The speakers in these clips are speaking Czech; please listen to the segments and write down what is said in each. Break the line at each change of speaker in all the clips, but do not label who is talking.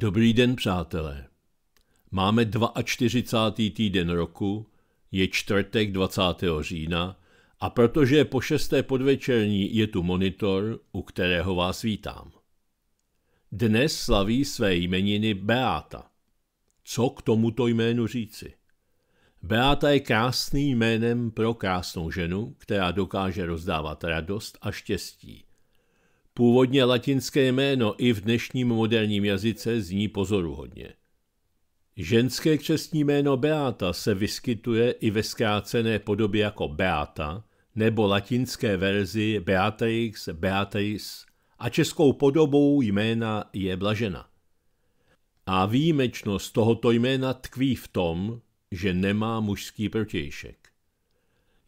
Dobrý den, přátelé. Máme 42. týden roku, je čtvrtek 20. října a protože je po šesté podvečerní je tu monitor, u kterého vás vítám. Dnes slaví své jmeniny Beáta. Co k tomuto jménu říci? Beáta je krásným jménem pro krásnou ženu, která dokáže rozdávat radost a štěstí – Původně latinské jméno i v dnešním moderním jazyce zní pozoruhodně. Ženské křestní jméno Beata se vyskytuje i ve zkrácené podobě jako Beata nebo latinské verzi Beatrix, Beatrice a českou podobou jména je Blažena. A výjimečnost tohoto jména tkví v tom, že nemá mužský protějšek.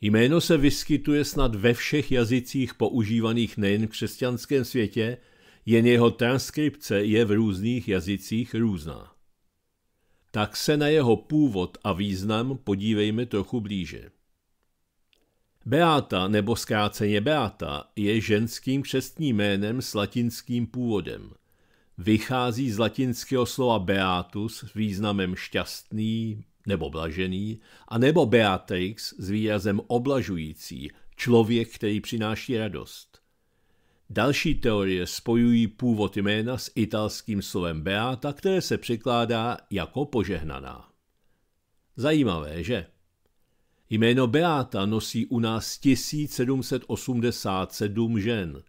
Jméno se vyskytuje snad ve všech jazycích používaných nejen v křesťanském světě, jen jeho transkripce je v různých jazycích různá. Tak se na jeho původ a význam podívejme trochu blíže. Beata nebo zkráceně Beata je ženským křestním jménem s latinským původem. Vychází z latinského slova beatus s významem šťastný, nebo blažený, a nebo Beatrix s výrazem oblažující, člověk, který přináší radost. Další teorie spojují původ jména s italským slovem Beata, které se překládá jako požehnaná. Zajímavé, že? Jméno Beata nosí u nás 1787 žen.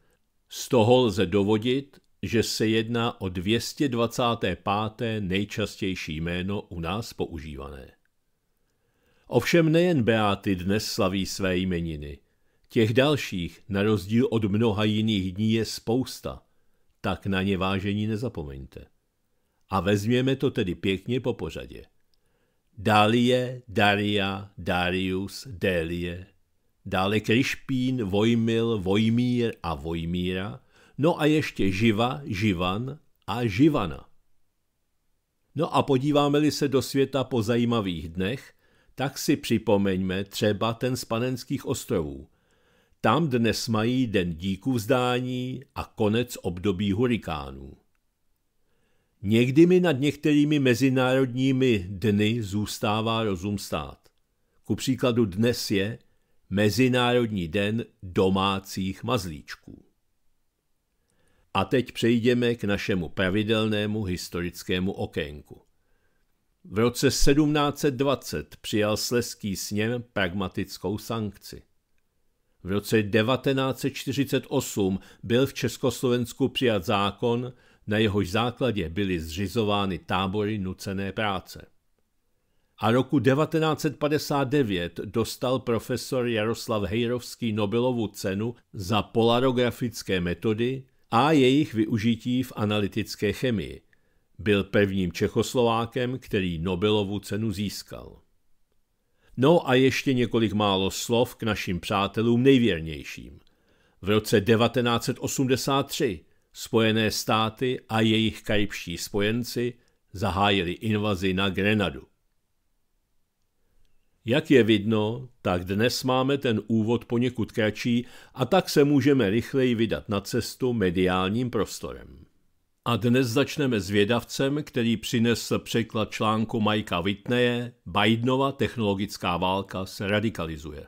Z toho lze dovodit, že se jedná o 225. nejčastější jméno u nás používané. Ovšem nejen Beáty dnes slaví své jmeniny. Těch dalších, na rozdíl od mnoha jiných dní, je spousta. Tak na ně vážení nezapomeňte. A vezměme to tedy pěkně po pořadě. Dalie, Daria, Darius, Délie, dále Krišpín, Vojmil, Vojmír a Vojmíra – No a ještě živa, živan a živana. No a podíváme-li se do světa po zajímavých dnech, tak si připomeňme třeba ten z panenských ostrovů. Tam dnes mají den díku vzdání a konec období hurikánů. Někdy mi nad některými mezinárodními dny zůstává rozum stát. Ku příkladu dnes je Mezinárodní den domácích mazlíčků. A teď přejdeme k našemu pravidelnému historickému okénku. V roce 1720 přijal Sleský sněm pragmatickou sankci. V roce 1948 byl v Československu přijat zákon, na jehož základě byly zřizovány tábory nucené práce. A roku 1959 dostal profesor Jaroslav Hejrovský Nobelovu cenu za polarografické metody, a jejich využití v analytické chemii. Byl prvním Čechoslovákem, který Nobelovu cenu získal. No a ještě několik málo slov k našim přátelům nejvěrnějším. V roce 1983 Spojené státy a jejich karibští spojenci zahájili invazi na Grenadu. Jak je vidno, tak dnes máme ten úvod poněkud kratší a tak se můžeme rychleji vydat na cestu mediálním prostorem. A dnes začneme s vědavcem, který přinesl překlad článku Majka Whitneye Bidenova technologická válka se radikalizuje.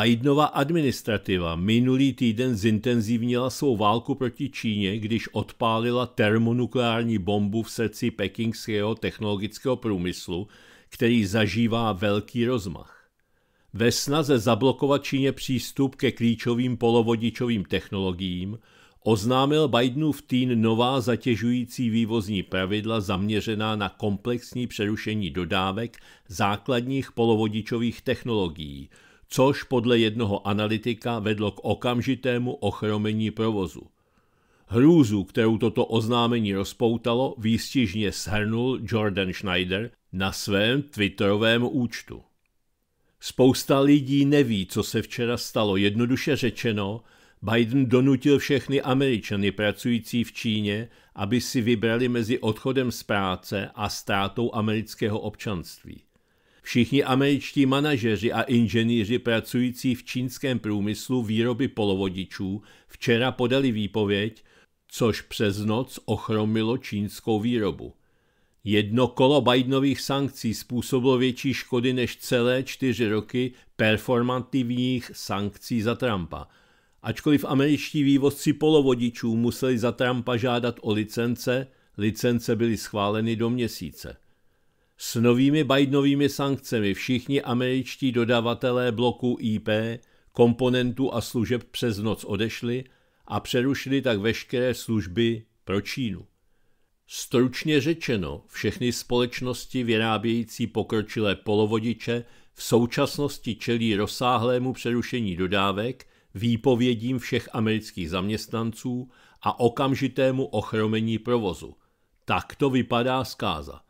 Bidenova administrativa minulý týden zintenzivnila svou válku proti Číně, když odpálila termonukleární bombu v srdci pekingského technologického průmyslu – který zažívá velký rozmach. Ve snaze zablokovat Číně přístup ke klíčovým polovodičovým technologiím oznámil Bidenův tým nová zatěžující vývozní pravidla zaměřená na komplexní přerušení dodávek základních polovodičových technologií, což podle jednoho analytika vedlo k okamžitému ochromení provozu. Hrůzu, kterou toto oznámení rozpoutalo, výstižně shrnul Jordan Schneider, na svém Twitterovém účtu. Spousta lidí neví, co se včera stalo. Jednoduše řečeno, Biden donutil všechny Američany pracující v Číně, aby si vybrali mezi odchodem z práce a ztrátou amerického občanství. Všichni američtí manažeři a inženýři pracující v čínském průmyslu výroby polovodičů včera podali výpověď, což přes noc ochromilo čínskou výrobu. Jedno kolo Bidenových sankcí způsobilo větší škody než celé čtyři roky performativních sankcí za Trumpa. Ačkoliv američtí vývozci polovodičů museli za Trumpa žádat o licence, licence byly schváleny do měsíce. S novými Bidenovými sankcemi všichni američtí dodavatelé bloku IP, komponentů a služeb přes noc odešli a přerušili tak veškeré služby pro Čínu. Stručně řečeno, všechny společnosti vyrábějící pokročilé polovodiče v současnosti čelí rozsáhlému přerušení dodávek, výpovědím všech amerických zaměstnanců a okamžitému ochromení provozu. Tak to vypadá zkáza.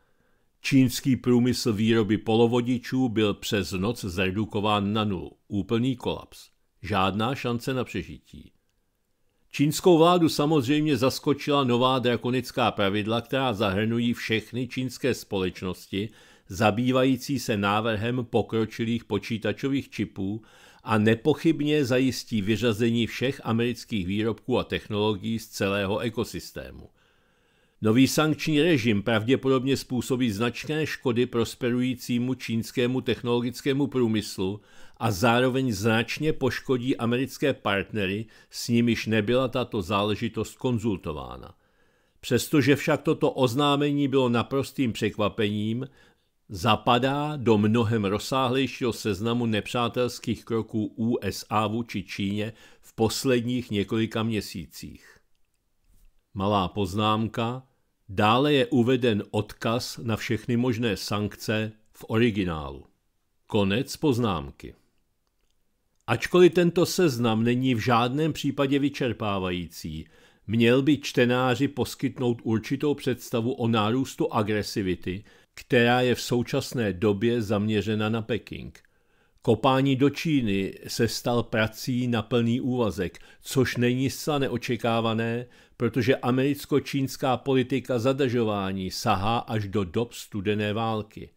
Čínský průmysl výroby polovodičů byl přes noc zredukován na nulu. Úplný kolaps. Žádná šance na přežití. Čínskou vládu samozřejmě zaskočila nová drakonická pravidla, která zahrnují všechny čínské společnosti, zabývající se návrhem pokročilých počítačových čipů a nepochybně zajistí vyřazení všech amerických výrobků a technologií z celého ekosystému. Nový sankční režim pravděpodobně způsobí značné škody prosperujícímu čínskému technologickému průmyslu a zároveň značně poškodí americké partnery, s nimiž nebyla tato záležitost konzultována. Přestože však toto oznámení bylo naprostým překvapením, zapadá do mnohem rozsáhlejšího seznamu nepřátelských kroků USA vůči Číně v posledních několika měsících. Malá poznámka, dále je uveden odkaz na všechny možné sankce v originálu. Konec poznámky. Ačkoliv tento seznam není v žádném případě vyčerpávající, měl by čtenáři poskytnout určitou představu o nárůstu agresivity, která je v současné době zaměřena na Peking. Kopání do Číny se stal prací na plný úvazek, což není zcela neočekávané, protože americko-čínská politika zadržování sahá až do dob studené války.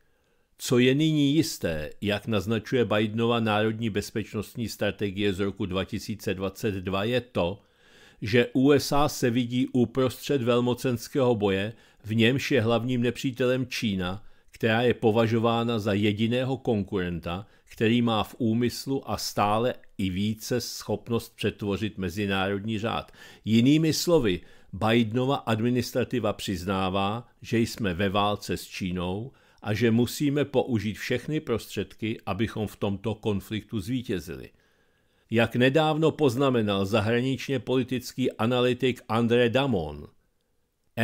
Co je nyní jisté, jak naznačuje Bidenova národní bezpečnostní strategie z roku 2022, je to, že USA se vidí uprostřed velmocenského boje, v němž je hlavním nepřítelem Čína, která je považována za jediného konkurenta, který má v úmyslu a stále i více schopnost přetvořit mezinárodní řád. Jinými slovy, Bidenova administrativa přiznává, že jsme ve válce s Čínou, a že musíme použít všechny prostředky, abychom v tomto konfliktu zvítězili. Jak nedávno poznamenal zahraničně politický analytik André Damon,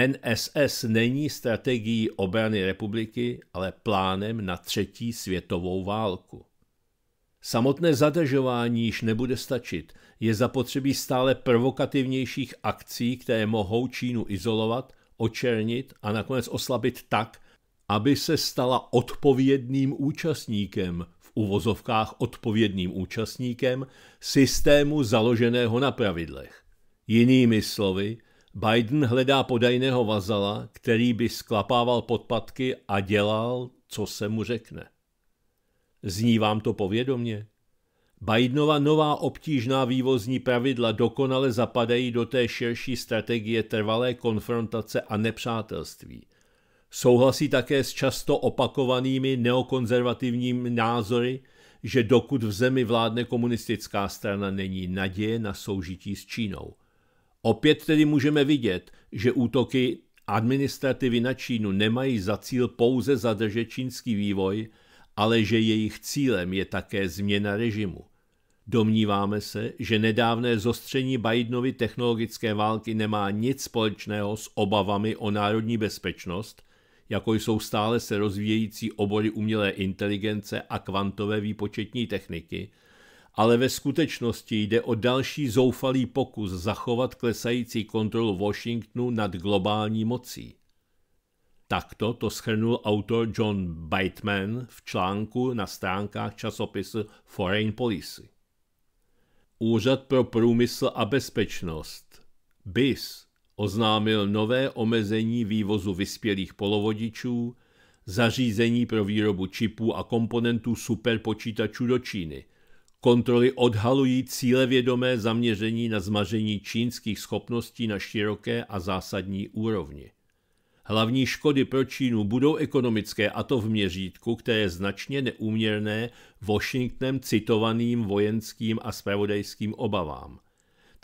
NSS není strategií obrany republiky, ale plánem na třetí světovou válku. Samotné zadržování již nebude stačit, je zapotřebí stále provokativnějších akcí, které mohou Čínu izolovat, očernit a nakonec oslabit tak, aby se stala odpovědným účastníkem, v uvozovkách odpovědným účastníkem, systému založeného na pravidlech. Jinými slovy, Biden hledá podajného vazala, který by sklapával podpatky a dělal, co se mu řekne. Zní vám to povědomě? Bidenova nová obtížná vývozní pravidla dokonale zapadají do té širší strategie trvalé konfrontace a nepřátelství – Souhlasí také s často opakovanými neokonzervativními názory, že dokud v zemi vládne komunistická strana, není naděje na soužití s Čínou. Opět tedy můžeme vidět, že útoky administrativy na Čínu nemají za cíl pouze zadržet čínský vývoj, ale že jejich cílem je také změna režimu. Domníváme se, že nedávné zostření Bidenovy technologické války nemá nic společného s obavami o národní bezpečnost – jako jsou stále se rozvíjející obory umělé inteligence a kvantové výpočetní techniky, ale ve skutečnosti jde o další zoufalý pokus zachovat klesající kontrolu Washingtonu nad globální mocí. Takto to schrnul autor John Bateman v článku na stránkách časopisu Foreign Policy. Úřad pro průmysl a bezpečnost BIS oznámil nové omezení vývozu vyspělých polovodičů, zařízení pro výrobu čipů a komponentů superpočítačů do Číny. Kontroly odhalují cílevědomé zaměření na zmaření čínských schopností na široké a zásadní úrovni. Hlavní škody pro Čínu budou ekonomické a to v měřítku, které je značně neúměrné Washingtonem citovaným vojenským a spravodajským obavám –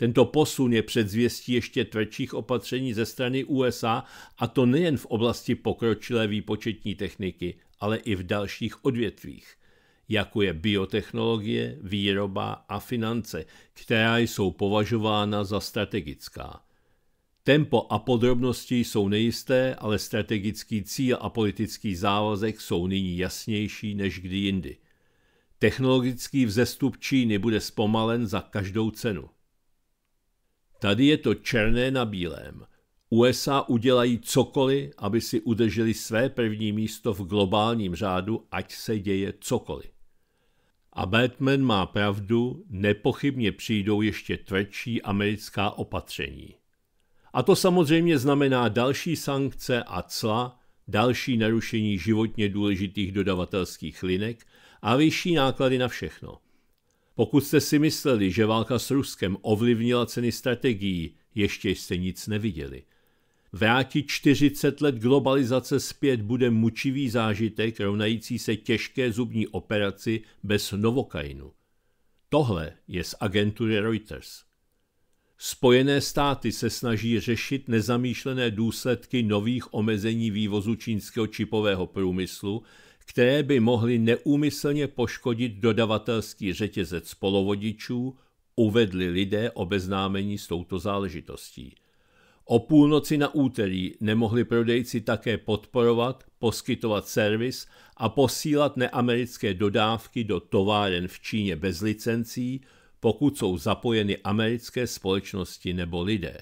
tento posun je předzvěstí ještě tvrdších opatření ze strany USA a to nejen v oblasti pokročilé výpočetní techniky, ale i v dalších odvětvích jako je biotechnologie, výroba a finance, která jsou považována za strategická. Tempo a podrobnosti jsou nejisté, ale strategický cíl a politický závazek jsou nyní jasnější než kdy jindy. Technologický vzestup Číny bude zpomalen za každou cenu. Tady je to černé na bílém. USA udělají cokoliv, aby si udrželi své první místo v globálním řádu, ať se děje cokoliv. A Batman má pravdu, nepochybně přijdou ještě tvrdší americká opatření. A to samozřejmě znamená další sankce a cla, další narušení životně důležitých dodavatelských linek a vyšší náklady na všechno – pokud jste si mysleli, že válka s Ruskem ovlivnila ceny strategií, ještě jste nic neviděli. Vrátit 40 let globalizace zpět bude mučivý zážitek rovnající se těžké zubní operaci bez novokainu. Tohle je z agentury Reuters. Spojené státy se snaží řešit nezamýšlené důsledky nových omezení vývozu čínského čipového průmyslu, které by mohly neúmyslně poškodit dodavatelský řetězec polovodičů, uvedli lidé obeznámení s touto záležitostí. O půlnoci na úterý nemohli prodejci také podporovat, poskytovat servis a posílat neamerické dodávky do továren v Číně bez licencí, pokud jsou zapojeny americké společnosti nebo lidé.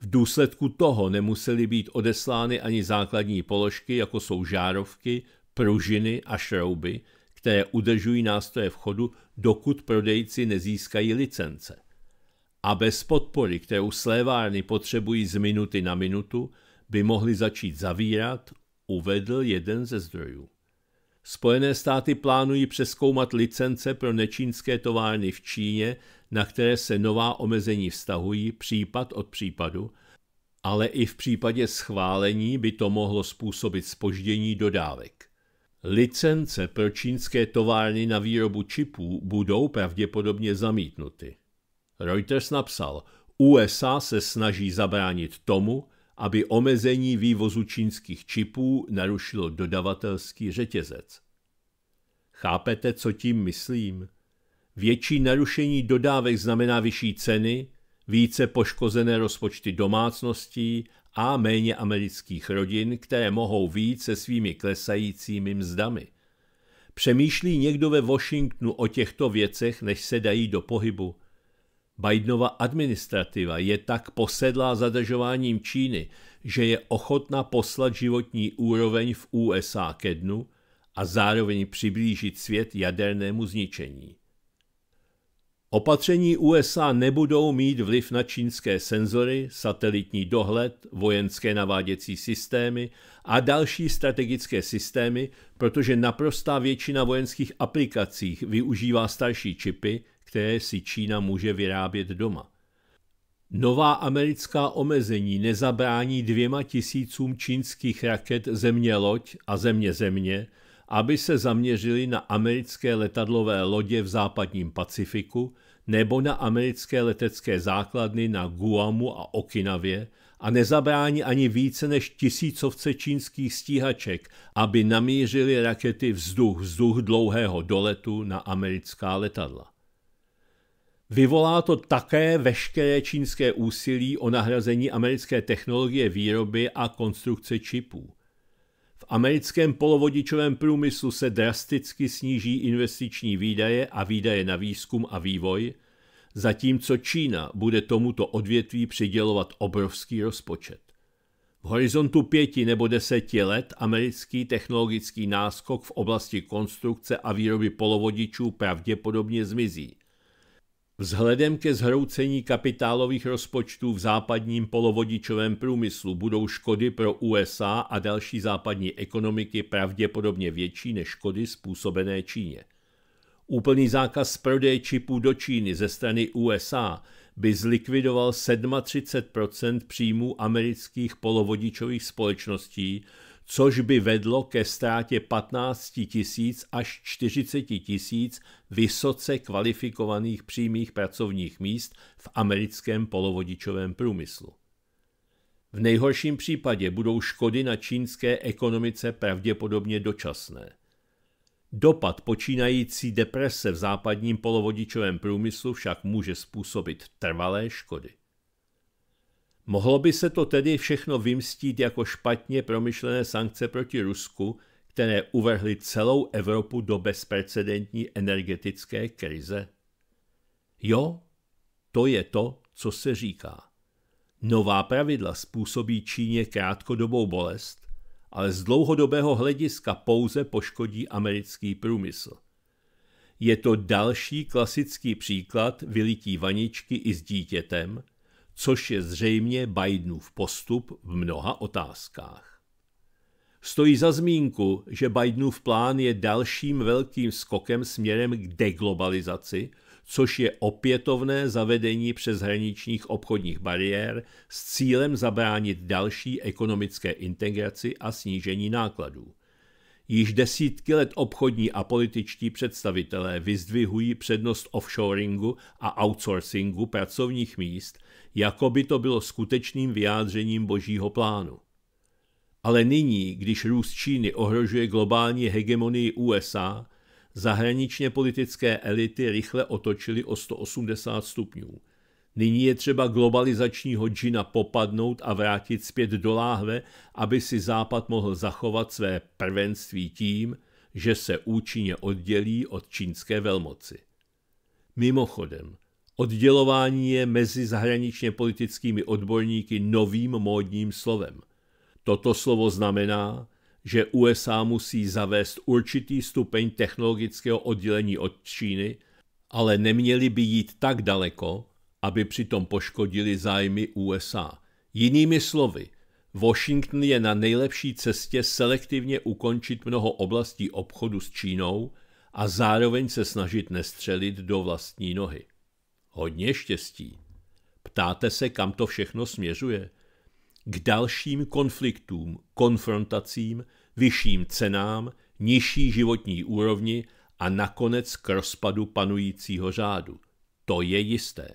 V důsledku toho nemusely být odeslány ani základní položky, jako jsou žárovky, pružiny a šrouby, které udržují nástroje v chodu, dokud prodejci nezískají licence. A bez podpory, kterou slévárny potřebují z minuty na minutu, by mohli začít zavírat, uvedl jeden ze zdrojů. Spojené státy plánují přeskoumat licence pro nečínské továrny v Číně, na které se nová omezení vztahují případ od případu, ale i v případě schválení by to mohlo způsobit spoždění dodávek. Licence pro čínské továrny na výrobu čipů budou pravděpodobně zamítnuty. Reuters napsal, USA se snaží zabránit tomu, aby omezení vývozu čínských čipů narušilo dodavatelský řetězec. Chápete, co tím myslím? Větší narušení dodávek znamená vyšší ceny, více poškozené rozpočty domácností a méně amerických rodin, které mohou víc se svými klesajícími mzdami. Přemýšlí někdo ve Washingtonu o těchto věcech, než se dají do pohybu? Bidenova administrativa je tak posedlá zadržováním Číny, že je ochotna poslat životní úroveň v USA ke dnu a zároveň přiblížit svět jadernému zničení. Opatření USA nebudou mít vliv na čínské senzory, satelitní dohled, vojenské naváděcí systémy a další strategické systémy, protože naprostá většina vojenských aplikací využívá starší čipy, které si Čína může vyrábět doma. Nová americká omezení nezabrání dvěma tisícům čínských raket země loď a země země, aby se zaměřili na americké letadlové lodě v západním Pacifiku nebo na americké letecké základny na Guamu a Okinavě a nezabrání ani více než tisícovce čínských stíhaček, aby namířili rakety vzduch-vzduch dlouhého doletu na americká letadla. Vyvolá to také veškeré čínské úsilí o nahrazení americké technologie výroby a konstrukce čipů – v americkém polovodičovém průmyslu se drasticky sníží investiční výdaje a výdaje na výzkum a vývoj, zatímco Čína bude tomuto odvětví přidělovat obrovský rozpočet. V horizontu pěti nebo deseti let americký technologický náskok v oblasti konstrukce a výroby polovodičů pravděpodobně zmizí. Vzhledem ke zhroucení kapitálových rozpočtů v západním polovodičovém průmyslu budou škody pro USA a další západní ekonomiky pravděpodobně větší než škody způsobené Číně. Úplný zákaz prodeje čipů do Číny ze strany USA by zlikvidoval 37 příjmů amerických polovodičových společností, což by vedlo ke ztrátě 15 tisíc až 40 tisíc vysoce kvalifikovaných přímých pracovních míst v americkém polovodičovém průmyslu. V nejhorším případě budou škody na čínské ekonomice pravděpodobně dočasné. Dopad počínající deprese v západním polovodičovém průmyslu však může způsobit trvalé škody. Mohlo by se to tedy všechno vymstít jako špatně promyšlené sankce proti Rusku, které uvrhly celou Evropu do bezprecedentní energetické krize? Jo, to je to, co se říká. Nová pravidla způsobí Číně krátkodobou bolest, ale z dlouhodobého hlediska pouze poškodí americký průmysl. Je to další klasický příklad vylití vaničky i s dítětem, což je zřejmě Bidenův postup v mnoha otázkách. Stojí za zmínku, že Bidenův plán je dalším velkým skokem směrem k deglobalizaci, což je opětovné zavedení přeshraničních obchodních bariér s cílem zabránit další ekonomické integraci a snížení nákladů. Již desítky let obchodní a političtí představitelé vyzdvihují přednost offshoringu a outsourcingu pracovních míst jako by to bylo skutečným vyjádřením božího plánu. Ale nyní, když růst Číny ohrožuje globální hegemonii USA, zahraničně politické elity rychle otočily o 180 stupňů. Nyní je třeba globalizačního džina popadnout a vrátit zpět do láhve, aby si Západ mohl zachovat své prvenství tím, že se účinně oddělí od čínské velmoci. Mimochodem, Oddělování je mezi zahraničně politickými odborníky novým módním slovem. Toto slovo znamená, že USA musí zavést určitý stupeň technologického oddělení od Číny, ale neměli by jít tak daleko, aby přitom poškodili zájmy USA. Jinými slovy, Washington je na nejlepší cestě selektivně ukončit mnoho oblastí obchodu s Čínou a zároveň se snažit nestřelit do vlastní nohy. Hodně štěstí. Ptáte se, kam to všechno směřuje? K dalším konfliktům, konfrontacím, vyšším cenám, nižší životní úrovni a nakonec k rozpadu panujícího řádu. To je jisté.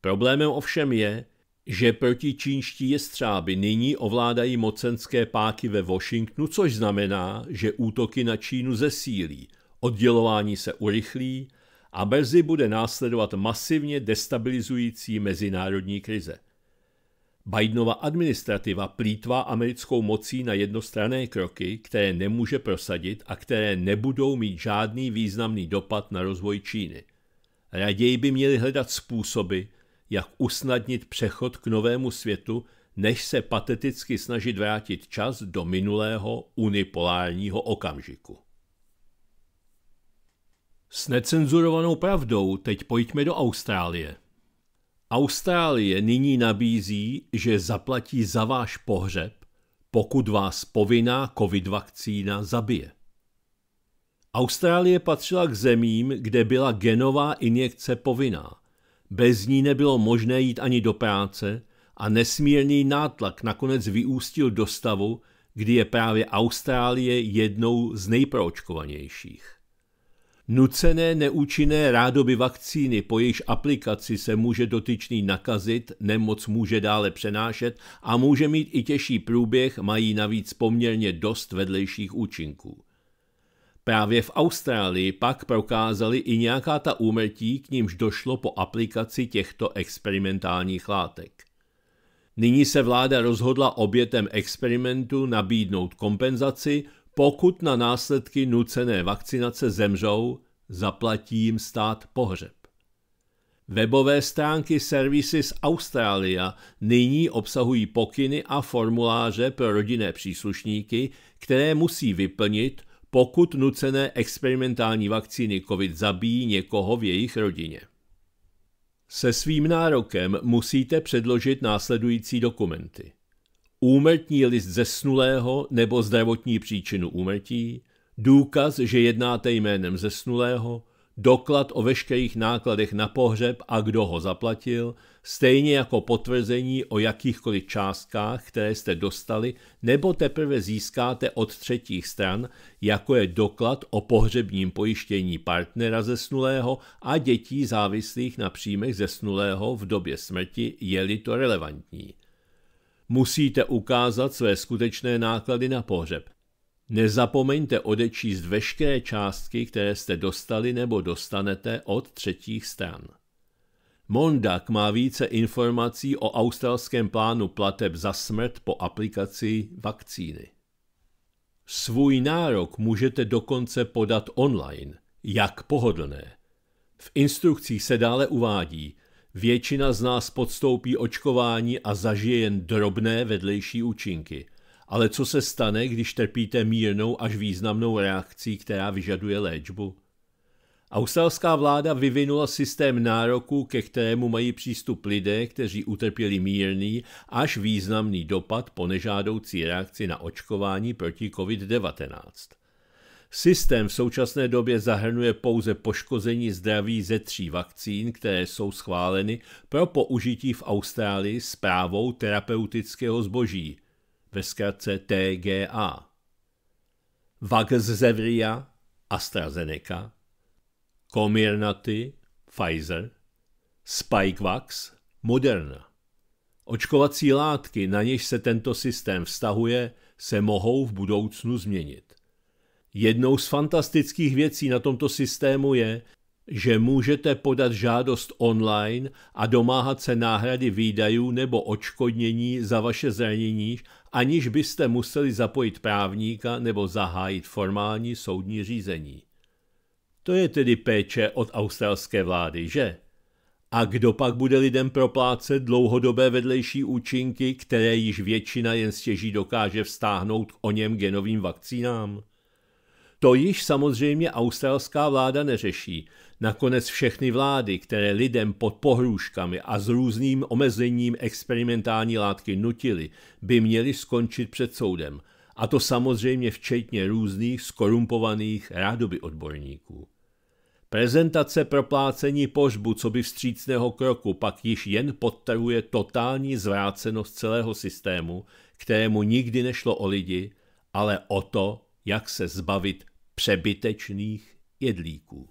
Problémem ovšem je, že proti čínští jestřáby nyní ovládají mocenské páky ve Washingtonu, což znamená, že útoky na Čínu zesílí, oddělování se urychlí a brzy bude následovat masivně destabilizující mezinárodní krize. Bidenova administrativa plítvá americkou mocí na jednostranné kroky, které nemůže prosadit a které nebudou mít žádný významný dopad na rozvoj Číny. Raději by měli hledat způsoby, jak usnadnit přechod k novému světu, než se pateticky snažit vrátit čas do minulého unipolárního okamžiku. S necenzurovanou pravdou teď pojďme do Austrálie. Austrálie nyní nabízí, že zaplatí za váš pohřeb, pokud vás povinná covid vakcína zabije. Austrálie patřila k zemím, kde byla genová injekce povinná. Bez ní nebylo možné jít ani do práce a nesmírný nátlak nakonec vyústil do stavu, kdy je právě Austrálie jednou z nejproočkovanějších. Nucené neúčinné rádoby vakcíny, po jejíž aplikaci se může dotyčný nakazit, nemoc může dále přenášet a může mít i těžší průběh, mají navíc poměrně dost vedlejších účinků. Právě v Austrálii pak prokázali i nějaká ta úmrtí, k nímž došlo po aplikaci těchto experimentálních látek. Nyní se vláda rozhodla obětem experimentu nabídnout kompenzaci, pokud na následky nucené vakcinace zemřou, zaplatí jim stát pohřeb. Webové stránky Services Australia nyní obsahují pokyny a formuláře pro rodinné příslušníky, které musí vyplnit, pokud nucené experimentální vakcíny COVID zabíjí někoho v jejich rodině. Se svým nárokem musíte předložit následující dokumenty úmrtní list zesnulého nebo zdravotní příčinu úmrtí, důkaz, že jednáte jménem zesnulého, doklad o veškerých nákladech na pohřeb a kdo ho zaplatil, stejně jako potvrzení o jakýchkoliv částkách, které jste dostali nebo teprve získáte od třetích stran, jako je doklad o pohřebním pojištění partnera zesnulého a dětí závislých na příjmech zesnulého v době smrti, je-li to relevantní musíte ukázat své skutečné náklady na pohřeb. Nezapomeňte odečíst veškeré částky, které jste dostali nebo dostanete od třetích stran. Mondak má více informací o australském plánu plateb za smrt po aplikaci vakcíny. Svůj nárok můžete dokonce podat online, jak pohodlné. V instrukcích se dále uvádí, Většina z nás podstoupí očkování a zažije jen drobné vedlejší účinky. Ale co se stane, když trpíte mírnou až významnou reakcí, která vyžaduje léčbu? Australská vláda vyvinula systém nároků, ke kterému mají přístup lidé, kteří utrpěli mírný až významný dopad po nežádoucí reakci na očkování proti COVID-19. Systém v současné době zahrnuje pouze poškození zdraví ze tří vakcín, které jsou schváleny pro použití v Austrálii s právou terapeutického zboží, ve zkratce TGA. Vaxzevria, AstraZeneca, Comirnaty, Pfizer, Spikevax, Moderna. Očkovací látky, na něž se tento systém vztahuje, se mohou v budoucnu změnit. Jednou z fantastických věcí na tomto systému je, že můžete podat žádost online a domáhat se náhrady výdajů nebo očkodnění za vaše zranění, aniž byste museli zapojit právníka nebo zahájit formální soudní řízení. To je tedy péče od australské vlády, že? A kdo pak bude lidem proplácet dlouhodobé vedlejší účinky, které již většina jen stěží dokáže vstáhnout o něm genovým vakcínám? To již samozřejmě australská vláda neřeší. Nakonec všechny vlády, které lidem pod pohrůžkami a s různým omezením experimentální látky nutily, by měly skončit před soudem. A to samozřejmě včetně různých skorumpovaných rádoby odborníků. Prezentace proplácení pořbu co by vstřícného kroku pak již jen podtrhuje totální zvrácenost celého systému, kterému nikdy nešlo o lidi, ale o to, jak se zbavit přebytečných jedlíků.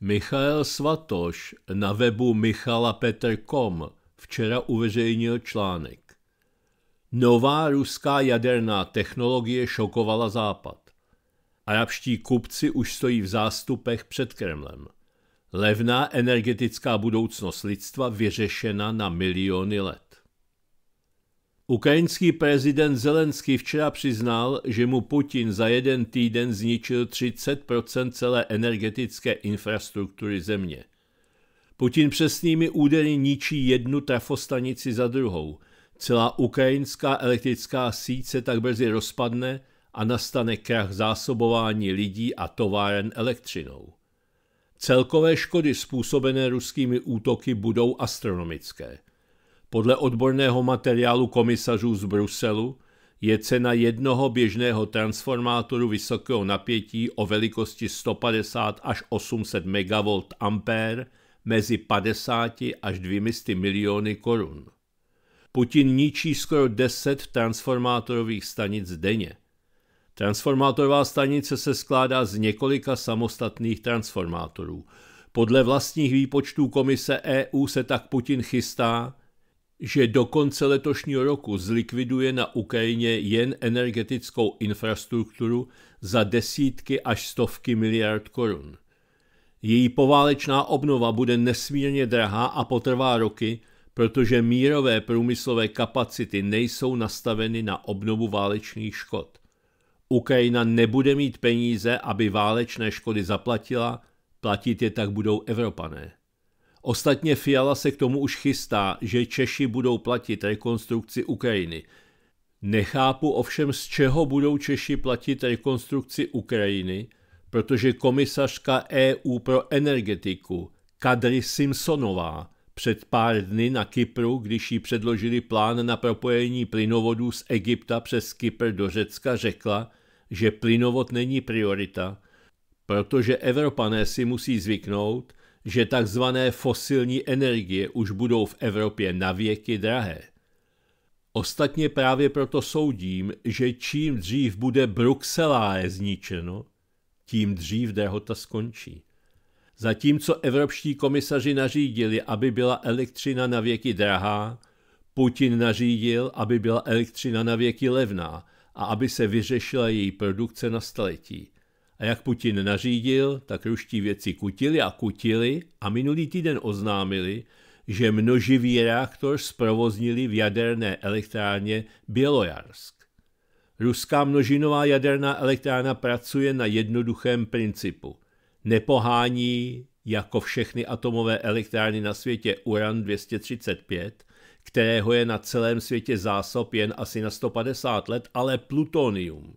Michal Svatoš na webu michalapetr.com včera uveřejnil článek. Nová ruská jaderná technologie šokovala Západ. Arabští kupci už stojí v zástupech před Kremlem. Levná energetická budoucnost lidstva vyřešena na miliony let. Ukrajinský prezident Zelenský včera přiznal, že mu Putin za jeden týden zničil 30 celé energetické infrastruktury země. Putin přesnými údery ničí jednu trafostanici za druhou. Celá ukrajinská elektrická síť se tak brzy rozpadne a nastane krach zásobování lidí a továren elektřinou. Celkové škody způsobené ruskými útoky budou astronomické – podle odborného materiálu komisařů z Bruselu je cena jednoho běžného transformátoru vysokého napětí o velikosti 150 až 800 MV ampér mezi 50 až 200 miliony korun. Putin ničí skoro 10 transformátorových stanic denně. Transformátorová stanice se skládá z několika samostatných transformátorů. Podle vlastních výpočtů komise EU se tak Putin chystá že do konce letošního roku zlikviduje na Ukrajině jen energetickou infrastrukturu za desítky až stovky miliard korun. Její poválečná obnova bude nesmírně drahá a potrvá roky, protože mírové průmyslové kapacity nejsou nastaveny na obnovu válečných škod. Ukrajina nebude mít peníze, aby válečné škody zaplatila, platit je tak budou Evropané. Ostatně Fiala se k tomu už chystá, že Češi budou platit rekonstrukci Ukrajiny. Nechápu ovšem, z čeho budou Češi platit rekonstrukci Ukrajiny, protože komisařka EU pro energetiku Kadri Simpsonová před pár dny na Kypru, když jí předložili plán na propojení plynovodů z Egypta přes Kypr do Řecka, řekla, že plynovod není priorita, protože Evropané si musí zvyknout, že tzv. fosilní energie už budou v Evropě navěky drahé. Ostatně právě proto soudím, že čím dřív bude Bruxeláe zničeno, tím dřív drahota skončí. Zatímco evropští komisaři nařídili, aby byla elektřina na věky drahá, Putin nařídil, aby byla elektřina na věky levná a aby se vyřešila její produkce na staletí. A jak Putin nařídil, tak ruští věci kutili a kutili a minulý týden oznámili, že množivý reaktor zprovoznili v jaderné elektrárně Bělojarsk. Ruská množinová jaderná elektrárna pracuje na jednoduchém principu. Nepohání, jako všechny atomové elektrárny na světě, uran 235, kterého je na celém světě zásob jen asi na 150 let, ale plutonium,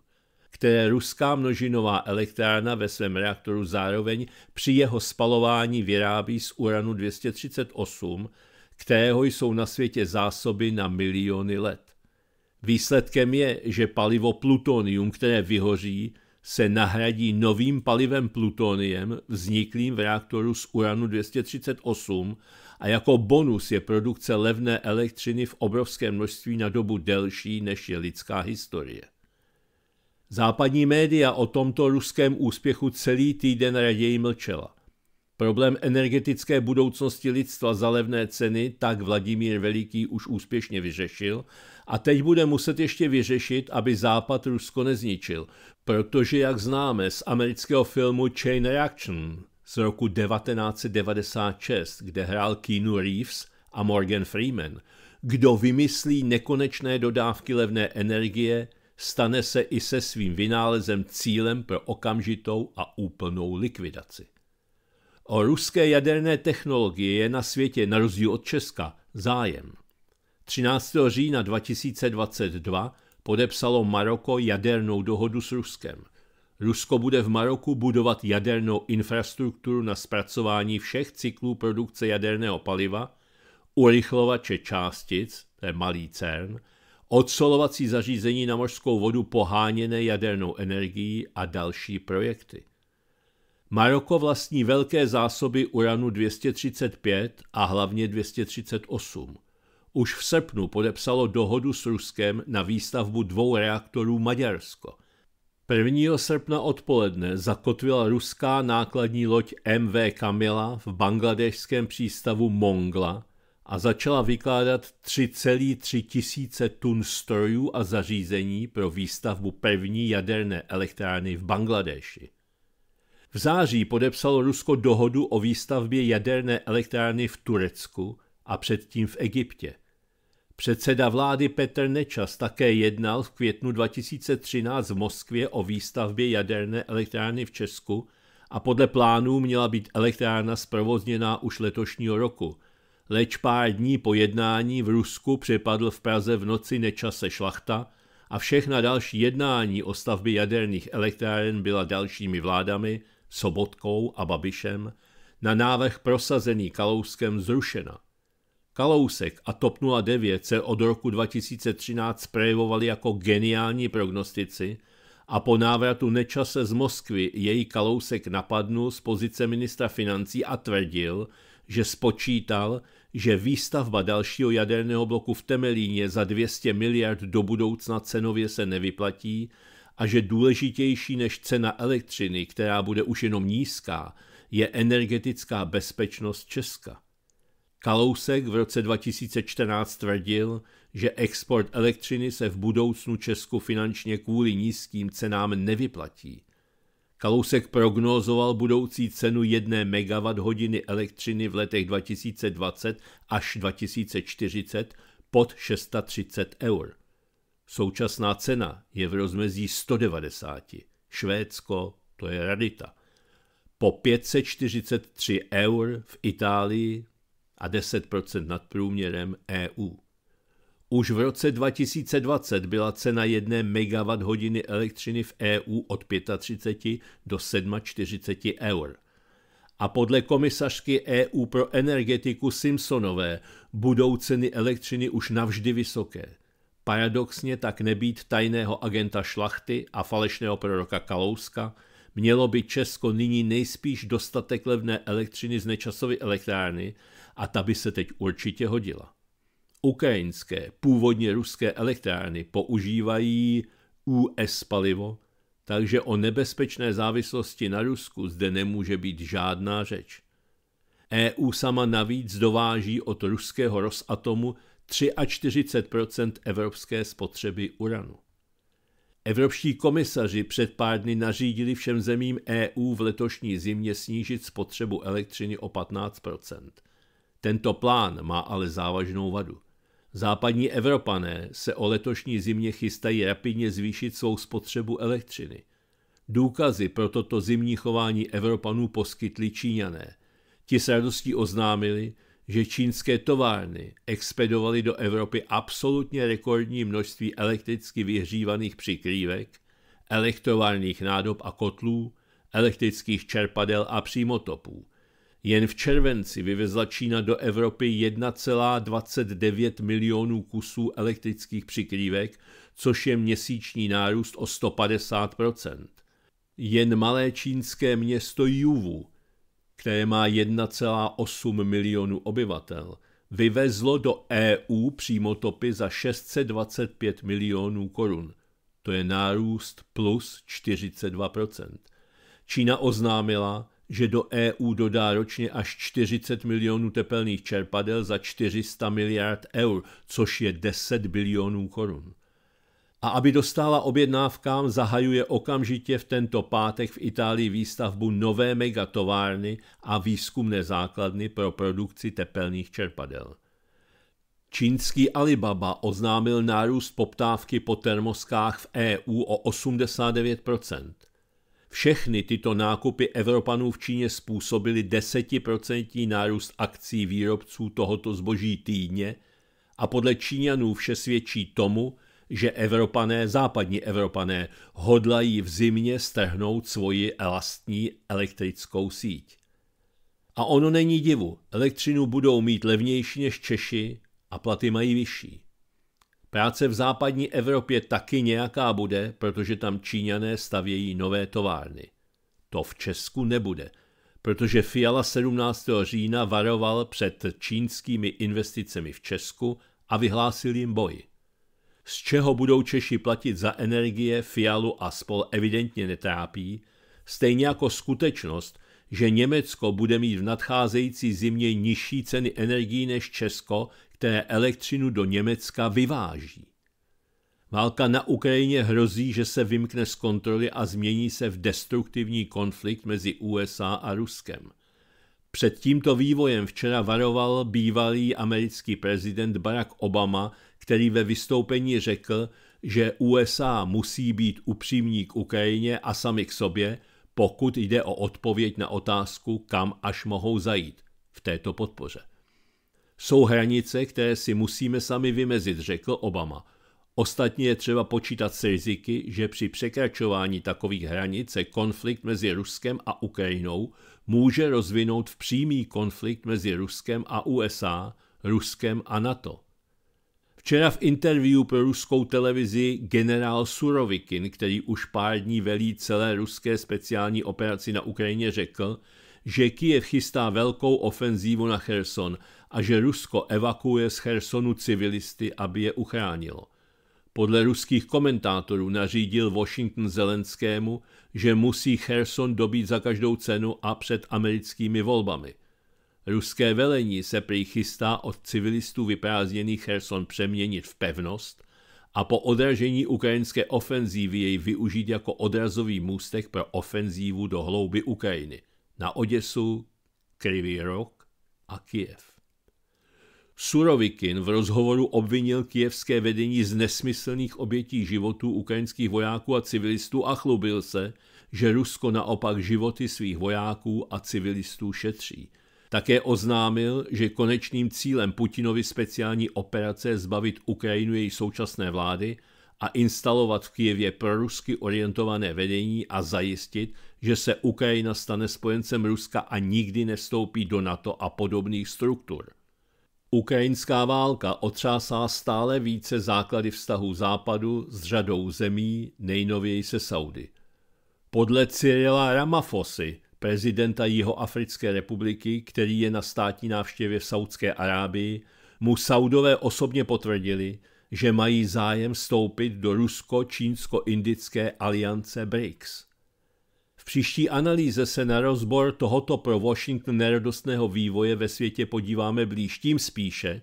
které ruská množinová elektrárna ve svém reaktoru zároveň při jeho spalování vyrábí z uranu 238, kterého jsou na světě zásoby na miliony let. Výsledkem je, že palivo plutonium, které vyhoří, se nahradí novým palivem plutoniem vzniklým v reaktoru z uranu 238 a jako bonus je produkce levné elektřiny v obrovském množství na dobu delší, než je lidská historie. Západní média o tomto ruském úspěchu celý týden raději mlčela. Problém energetické budoucnosti lidstva za levné ceny tak Vladimír Veliký už úspěšně vyřešil a teď bude muset ještě vyřešit, aby Západ Rusko nezničil, protože, jak známe z amerického filmu Chain Reaction z roku 1996, kde hrál Keanu Reeves a Morgan Freeman, kdo vymyslí nekonečné dodávky levné energie – stane se i se svým vynálezem cílem pro okamžitou a úplnou likvidaci. O ruské jaderné technologie je na světě, na rozdíl od Česka, zájem. 13. října 2022 podepsalo Maroko jadernou dohodu s Ruskem. Rusko bude v Maroku budovat jadernou infrastrukturu na zpracování všech cyklů produkce jaderného paliva, urychlovače částic, to je malý CERN, odsolovací zařízení na mořskou vodu poháněné jadernou energií a další projekty. Maroko vlastní velké zásoby uranu 235 a hlavně 238. Už v srpnu podepsalo dohodu s Ruskem na výstavbu dvou reaktorů Maďarsko. 1. srpna odpoledne zakotvila ruská nákladní loď MV Kamila v bangladešském přístavu Mongla – a začala vykládat 3,3 tisíce tun strojů a zařízení pro výstavbu první jaderné elektrárny v Bangladeši. V září podepsalo Rusko dohodu o výstavbě jaderné elektrárny v Turecku a předtím v Egyptě. Předseda vlády Petr Nečas také jednal v květnu 2013 v Moskvě o výstavbě jaderné elektrárny v Česku a podle plánů měla být elektrárna zprovozněná už letošního roku – leč pár dní po jednání v Rusku přepadl v Praze v noci nečase šlachta a všechna další jednání o stavbě jaderných elektráren byla dalšími vládami, Sobotkou a Babišem, na návrh prosazený Kalouskem zrušena. Kalousek a TOP 09 se od roku 2013 projevovali jako geniální prognostici a po návratu nečase z Moskvy její Kalousek napadnul z pozice ministra financí a tvrdil, že spočítal, že výstavba dalšího jaderného bloku v Temelíně za 200 miliard do budoucna cenově se nevyplatí a že důležitější než cena elektřiny, která bude už jenom nízká, je energetická bezpečnost Česka. Kalousek v roce 2014 tvrdil, že export elektřiny se v budoucnu Česku finančně kvůli nízkým cenám nevyplatí – Kalousek prognózoval budoucí cenu 1 hodiny elektřiny v letech 2020 až 2040 pod 630 eur. Současná cena je v rozmezí 190. Švédsko, to je radita. Po 543 eur v Itálii a 10% nad průměrem EU. Už v roce 2020 byla cena jedné megawatt hodiny elektřiny v EU od 35 do 47 eur. A podle komisařky EU pro energetiku Simpsonové budou ceny elektřiny už navždy vysoké. Paradoxně tak nebýt tajného agenta Šlachty a falešného proroka Kalouska, mělo by Česko nyní nejspíš dostatek levné elektřiny z nečasové elektrárny a ta by se teď určitě hodila ukrajinské původně ruské elektrárny používají US palivo, takže o nebezpečné závislosti na Rusku zde nemůže být žádná řeč. EU sama navíc dováží od ruského Rosatomu 43 evropské spotřeby uranu. Evropští komisaři před pár dny nařídili všem zemím EU v letošní zimě snížit spotřebu elektřiny o 15 Tento plán má ale závažnou vadu – Západní Evropané se o letošní zimě chystají rapidně zvýšit svou spotřebu elektřiny. Důkazy pro toto zimní chování Evropanů poskytli Číňané. Ti s radostí oznámili, že čínské továrny expedovaly do Evropy absolutně rekordní množství elektricky vyhřívaných přikrývek, elektrovárných nádob a kotlů, elektrických čerpadel a přímotopů – jen v červenci vyvezla Čína do Evropy 1,29 milionů kusů elektrických přikrývek, což je měsíční nárůst o 150 Jen malé čínské město Juvu, které má 1,8 milionů obyvatel, vyvezlo do EU přímotopy za 625 milionů korun. To je nárůst plus 42 Čína oznámila, že do EU dodá ročně až 40 milionů tepelných čerpadel za 400 miliard eur, což je 10 bilionů korun. A aby dostala objednávkám, zahajuje okamžitě v tento pátek v Itálii výstavbu nové megatovárny a výzkumné základny pro produkci tepelných čerpadel. Čínský Alibaba oznámil nárůst poptávky po termoskách v EU o 89 všechny tyto nákupy Evropanů v Číně způsobily desetiprocentní nárůst akcí výrobců tohoto zboží týdně a podle Číňanů vše svědčí tomu, že Evropané, západní Evropané, hodlají v zimě strhnout svoji elastní elektrickou síť. A ono není divu, elektřinu budou mít levnější než Češi a platy mají vyšší. Práce v západní Evropě taky nějaká bude, protože tam Číňané stavějí nové továrny. To v Česku nebude, protože Fiala 17. října varoval před čínskými investicemi v Česku a vyhlásil jim boj. Z čeho budou Češi platit za energie, Fialu a spol evidentně netrápí, stejně jako skutečnost, že Německo bude mít v nadcházející zimě nižší ceny energií než Česko, té elektřinu do Německa vyváží. Válka na Ukrajině hrozí, že se vymkne z kontroly a změní se v destruktivní konflikt mezi USA a Ruskem. Před tímto vývojem včera varoval bývalý americký prezident Barack Obama, který ve vystoupení řekl, že USA musí být upřímní k Ukrajině a sami k sobě, pokud jde o odpověď na otázku, kam až mohou zajít v této podpoře. Jsou hranice, které si musíme sami vymezit, řekl Obama. Ostatně je třeba počítat s riziky, že při překračování takových hranic se konflikt mezi Ruskem a Ukrajinou může rozvinout v přímý konflikt mezi Ruskem a USA, Ruskem a NATO. Včera v interview pro ruskou televizi generál Surovikin, který už pár dní velí celé ruské speciální operaci na Ukrajině, řekl, že Kiev chystá velkou ofenzívu na Cherson a že Rusko evakuuje z Chersonu civilisty, aby je uchránilo. Podle ruských komentátorů nařídil Washington Zelenskému, že musí Cherson dobít za každou cenu a před americkými volbami. Ruské velení se přichystá od civilistů vyprázdněný Cherson přeměnit v pevnost a po odražení ukrajinské ofenzívy jej využít jako odrazový můstek pro ofenzívu do hlouby Ukrajiny na Oděsu, Krivý Rok a Kiev. Surovikin v rozhovoru obvinil kijevské vedení z nesmyslných obětí životů ukrajinských vojáků a civilistů a chlubil se, že Rusko naopak životy svých vojáků a civilistů šetří. Také oznámil, že konečným cílem Putinovy speciální operace je zbavit Ukrajinu její současné vlády a instalovat v Kijevě prorusky orientované vedení a zajistit, že se Ukrajina stane spojencem Ruska a nikdy nestoupí do NATO a podobných struktur. Ukrajinská válka otřásá stále více základy vztahu západu s řadou zemí, nejnověji se Saudy. Podle Cyrila Ramafosy, prezidenta Jihoafrické republiky, který je na státní návštěvě v Saudské Arábii, mu Saudové osobně potvrdili, že mají zájem vstoupit do rusko-čínsko-indické aliance BRICS. V příští analýze se na rozbor tohoto pro Washington neradostného vývoje ve světě podíváme blíž tím spíše,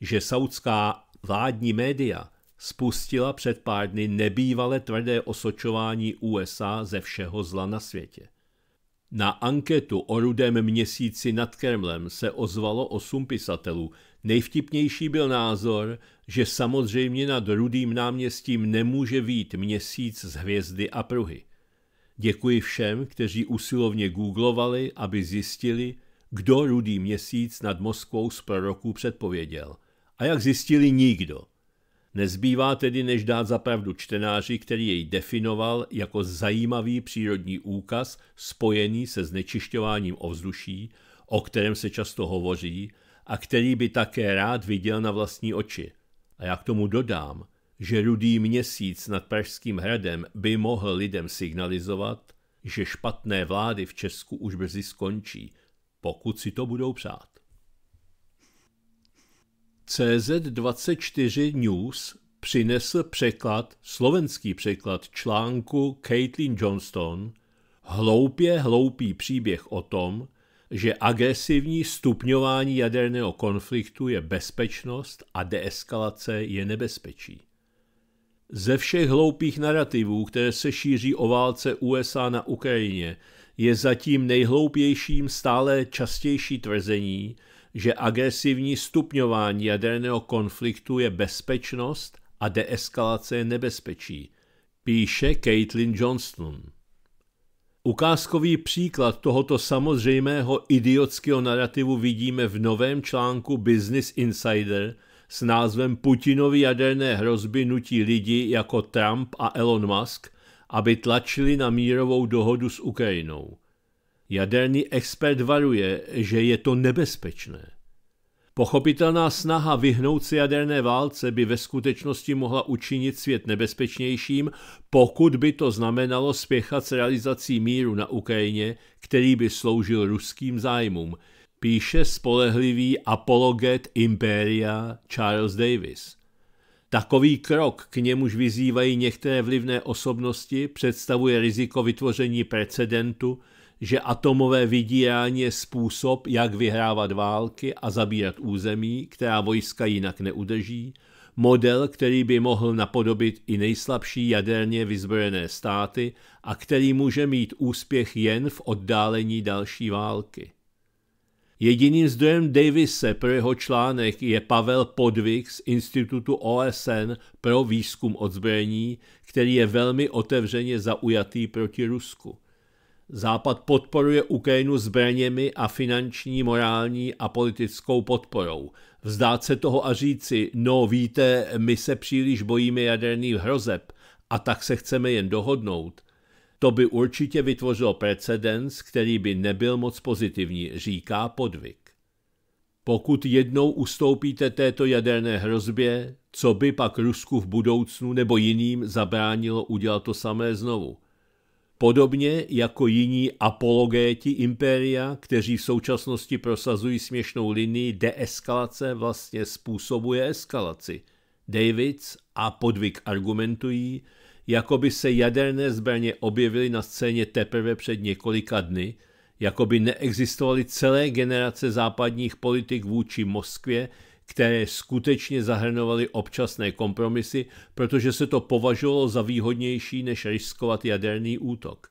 že saudská vládní média spustila před pár dny nebývale tvrdé osočování USA ze všeho zla na světě. Na anketu o rudém měsíci nad Kremlem se ozvalo osm pisatelů. Nejvtipnější byl názor, že samozřejmě nad rudým náměstím nemůže vít měsíc z hvězdy a pruhy – Děkuji všem, kteří usilovně googlovali, aby zjistili, kdo rudý měsíc nad Moskvou z proroků předpověděl. A jak zjistili nikdo. Nezbývá tedy, než dát zapravdu čtenáři, který jej definoval jako zajímavý přírodní úkaz spojený se znečišťováním ovzduší, o kterém se často hovoří, a který by také rád viděl na vlastní oči. A já k tomu dodám, že rudý měsíc nad Pražským hradem by mohl lidem signalizovat, že špatné vlády v Česku už brzy skončí, pokud si to budou přát. CZ24 News přinesl překlad, slovenský překlad článku Caitlin Johnston Hloupě hloupý příběh o tom, že agresivní stupňování jaderného konfliktu je bezpečnost a deeskalace je nebezpečí. Ze všech hloupých narrativů, které se šíří o válce USA na Ukrajině, je zatím nejhloupějším stále častější tvrzení, že agresivní stupňování jaderného konfliktu je bezpečnost a deeskalace je nebezpečí, píše Caitlin Johnston. Ukázkový příklad tohoto samozřejmého idiotského narrativu vidíme v novém článku Business Insider – s názvem Putinovy jaderné hrozby nutí lidi jako Trump a Elon Musk, aby tlačili na mírovou dohodu s Ukrajinou. Jaderný expert varuje, že je to nebezpečné. Pochopitelná snaha vyhnout se jaderné válce by ve skutečnosti mohla učinit svět nebezpečnějším, pokud by to znamenalo spěchat s realizací míru na Ukrajině, který by sloužil ruským zájmům – píše spolehlivý apologet imperia Charles Davis. Takový krok, k němuž vyzývají některé vlivné osobnosti, představuje riziko vytvoření precedentu, že atomové vydírání je způsob, jak vyhrávat války a zabírat území, která vojska jinak neudrží, model, který by mohl napodobit i nejslabší jaderně vyzbrojené státy a který může mít úspěch jen v oddálení další války. Jediným zdrojem Davise pro jeho článek je Pavel Podvik z Institutu OSN pro výzkum odzbrojení, který je velmi otevřeně zaujatý proti Rusku. Západ podporuje Ukrajinu zbraněmi a finanční, morální a politickou podporou. Vzdát se toho a říci, no víte, my se příliš bojíme jaderných hrozeb a tak se chceme jen dohodnout – to by určitě vytvořilo precedens, který by nebyl moc pozitivní, říká podvyk. Pokud jednou ustoupíte této jaderné hrozbě, co by pak Rusku v budoucnu nebo jiným zabránilo udělat to samé znovu? Podobně jako jiní apologéti impéria, kteří v současnosti prosazují směšnou linii deeskalace, vlastně způsobuje eskalaci. Davids a Podvik argumentují, jako by se jaderné zbraně objevily na scéně teprve před několika dny, jako by neexistovaly celé generace západních politik vůči Moskvě, které skutečně zahrnovaly občasné kompromisy, protože se to považovalo za výhodnější, než riskovat jaderný útok.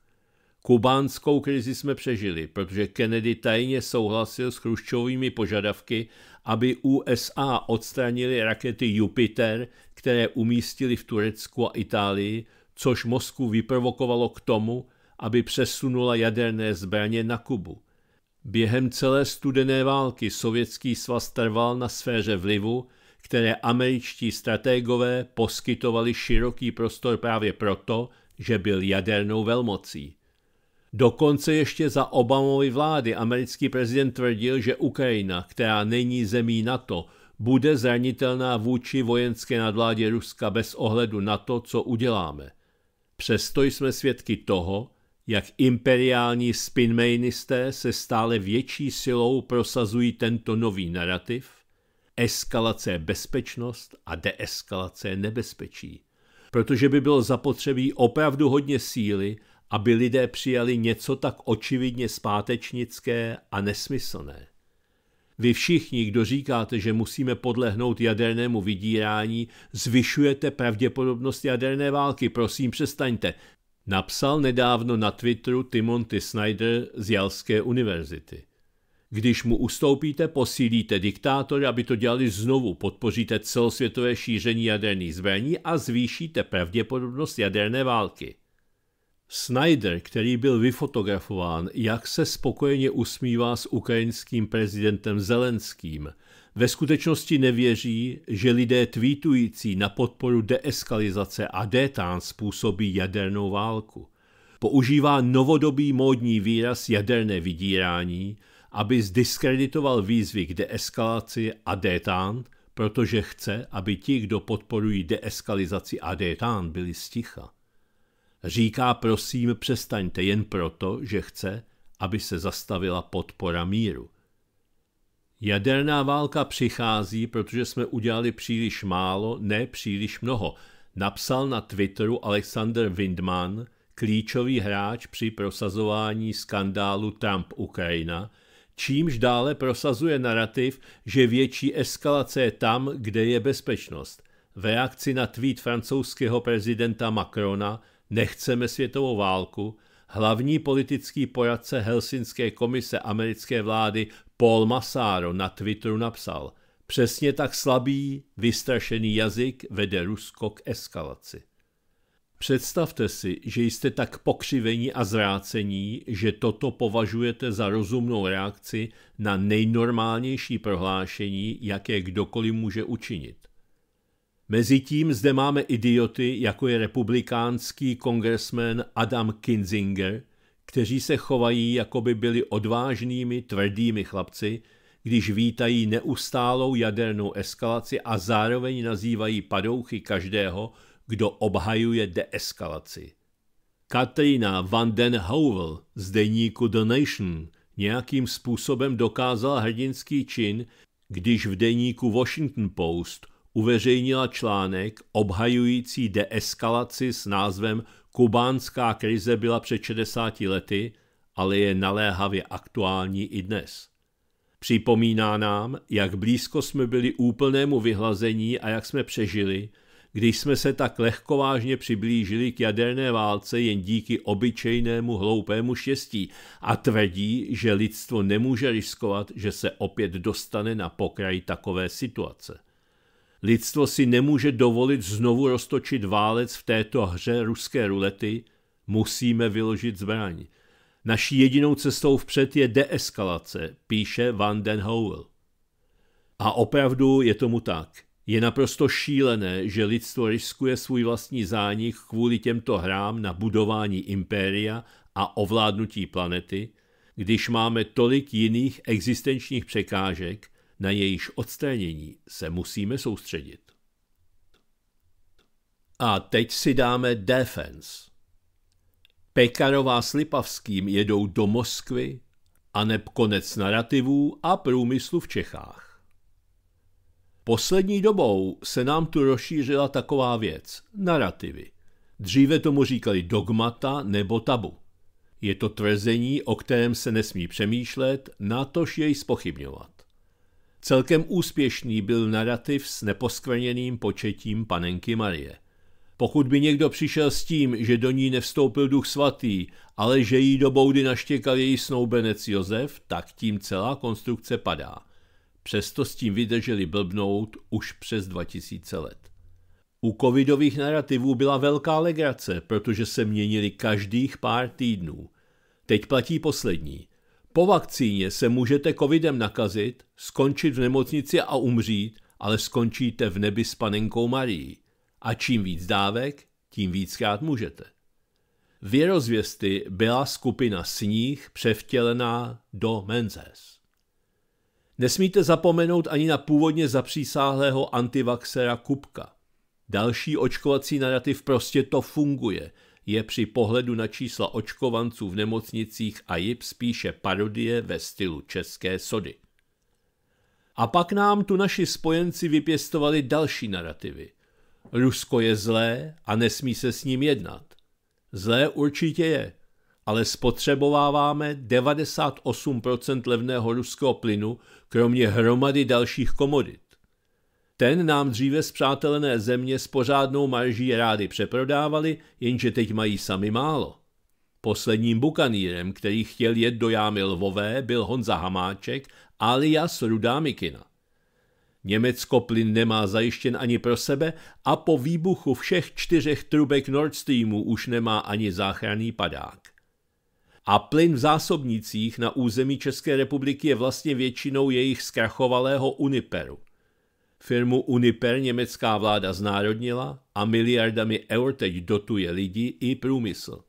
Kubánskou krizi jsme přežili, protože Kennedy tajně souhlasil s chruščovými požadavky aby USA odstranili rakety Jupiter, které umístili v Turecku a Itálii, což Moskvu vyprovokovalo k tomu, aby přesunula jaderné zbraně na Kubu. Během celé studené války Sovětský svaz trval na sféře vlivu, které američtí strategové poskytovali široký prostor právě proto, že byl jadernou velmocí. Dokonce ještě za Obamovy vlády americký prezident tvrdil, že Ukrajina, která není zemí NATO, bude zranitelná vůči vojenské nadvládě Ruska bez ohledu na to, co uděláme. Přesto jsme svědky toho, jak imperiální spinmainisté se stále větší silou prosazují tento nový narrativ, eskalace je bezpečnost a deeskalace je nebezpečí. Protože by bylo zapotřebí opravdu hodně síly, aby lidé přijali něco tak očividně zpátečnické a nesmyslné. Vy všichni, kdo říkáte, že musíme podlehnout jadernému vydírání, zvyšujete pravděpodobnost jaderné války, prosím přestaňte, napsal nedávno na Twitteru Timothy Snyder z Jalské univerzity. Když mu ustoupíte, posílíte diktátory, aby to dělali znovu, podpoříte celosvětové šíření jaderných zbraní a zvýšíte pravděpodobnost jaderné války. Snyder, který byl vyfotografován, jak se spokojeně usmívá s ukrajinským prezidentem Zelenským, ve skutečnosti nevěří, že lidé tweetující na podporu deeskalizace a détán způsobí jadernou válku. Používá novodobý módní výraz jaderné vydírání, aby zdiskreditoval výzvy k deeskalaci a détán, protože chce, aby ti, kdo podporují deeskalizaci a détán, byli sticha. Říká prosím přestaňte jen proto, že chce, aby se zastavila podpora míru. Jaderná válka přichází, protože jsme udělali příliš málo, ne příliš mnoho, napsal na Twitteru Alexander Windman, klíčový hráč při prosazování skandálu Trump-Ukrajina, čímž dále prosazuje narrativ, že větší eskalace je tam, kde je bezpečnost. V reakci na tweet francouzského prezidenta Macrona nechceme světovou válku, hlavní politický poradce Helsinské komise americké vlády Paul Massaro na Twitteru napsal Přesně tak slabý, vystrašený jazyk vede Rusko k eskalaci. Představte si, že jste tak pokřivení a zrácení, že toto považujete za rozumnou reakci na nejnormálnější prohlášení, jaké kdokoliv může učinit. Mezitím zde máme idioty, jako je republikánský kongresmen Adam Kinzinger, kteří se chovají, jako by byli odvážnými, tvrdými chlapci, když vítají neustálou jadernou eskalaci a zároveň nazývají padouchy každého, kdo obhajuje deeskalaci. Katrina van den Howell z deníku The Nation nějakým způsobem dokázala hrdinský čin, když v deníku Washington Post uveřejnila článek obhajující deeskalaci s názvem Kubánská krize byla před 60 lety, ale je naléhavě aktuální i dnes. Připomíná nám, jak blízko jsme byli úplnému vyhlazení a jak jsme přežili, když jsme se tak lehkovážně přiblížili k jaderné válce jen díky obyčejnému hloupému štěstí a tvrdí, že lidstvo nemůže riskovat, že se opět dostane na pokraj takové situace. Lidstvo si nemůže dovolit znovu roztočit válec v této hře ruské rulety, musíme vyložit zbraň. Naší jedinou cestou vpřed je deeskalace, píše Van den Howell. A opravdu je tomu tak. Je naprosto šílené, že lidstvo riskuje svůj vlastní zánik kvůli těmto hrám na budování impéria a ovládnutí planety, když máme tolik jiných existenčních překážek, na jejíž odstranění se musíme soustředit. A teď si dáme defense. Pekarová s Lipavským jedou do Moskvy a neb konec narrativů a průmyslu v Čechách. Poslední dobou se nám tu rozšířila taková věc – narrativy. Dříve tomu říkali dogmata nebo tabu. Je to tvrzení, o kterém se nesmí přemýšlet, natož jej spochybňovat. Celkem úspěšný byl narrativ s neposkvrněným početím panenky Marie. Pokud by někdo přišel s tím, že do ní nevstoupil duch svatý, ale že jí do boudy naštěkal její snoubenec Josef, tak tím celá konstrukce padá. Přesto s tím vydrželi blbnout už přes 2000 let. U covidových narrativů byla velká legrace, protože se měnili každých pár týdnů. Teď platí poslední – po vakcíně se můžete covidem nakazit, skončit v nemocnici a umřít, ale skončíte v nebi s panenkou Marií. A čím víc dávek, tím víckrát můžete. Věrozvěsty byla skupina sníh převtělená do Menzes. Nesmíte zapomenout ani na původně zapřísáhlého antivaxera Kupka. Další očkovací narrativ prostě to funguje – je při pohledu na čísla očkovanců v nemocnicích a jip spíše parodie ve stylu české sody. A pak nám tu naši spojenci vypěstovali další narrativy. Rusko je zlé a nesmí se s ním jednat. Zlé určitě je, ale spotřebováváme 98% levného ruského plynu, kromě hromady dalších komodit. Ten nám dříve zpřátelené země s pořádnou marží rády přeprodávali, jenže teď mají sami málo. Posledním bukanýrem, který chtěl jet do jámy Lvové, byl Honza Hamáček alias Rudá Mikina. Německo plyn nemá zajištěn ani pro sebe a po výbuchu všech čtyřech trubek Nord Streamu už nemá ani záchranný padák. A plyn v zásobnicích na území České republiky je vlastně většinou jejich zkrachovalého Uniperu – Firmu Uniper německá vláda znárodnila a miliardami eur teď dotuje lidi i průmysl.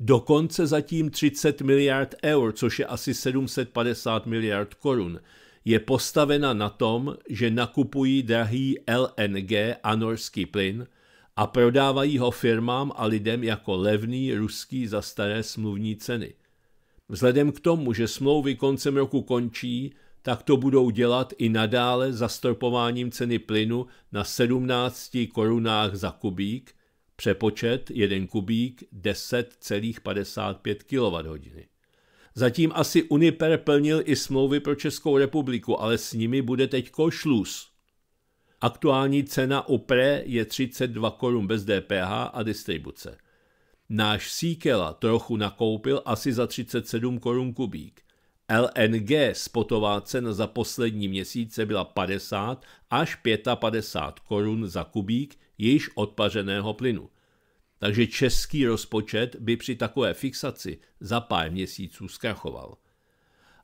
Dokonce zatím 30 miliard eur, což je asi 750 miliard korun, je postavena na tom, že nakupují drahý LNG a norský plyn a prodávají ho firmám a lidem jako levný ruský za staré smluvní ceny. Vzhledem k tomu, že smlouvy koncem roku končí, tak to budou dělat i nadále zastropováním ceny plynu na 17 korunách za kubík, přepočet 1 kubík 10,55 kWh. Zatím asi Uniper plnil i smlouvy pro Českou republiku, ale s nimi bude teď košlus. Aktuální cena PRE je 32 korun bez DPH a distribuce. Náš Sikela trochu nakoupil asi za 37 korun kubík. LNG spotová cena za poslední měsíce byla 50 až 55 korun za kubík již odpařeného plynu. Takže český rozpočet by při takové fixaci za pár měsíců zkrachoval.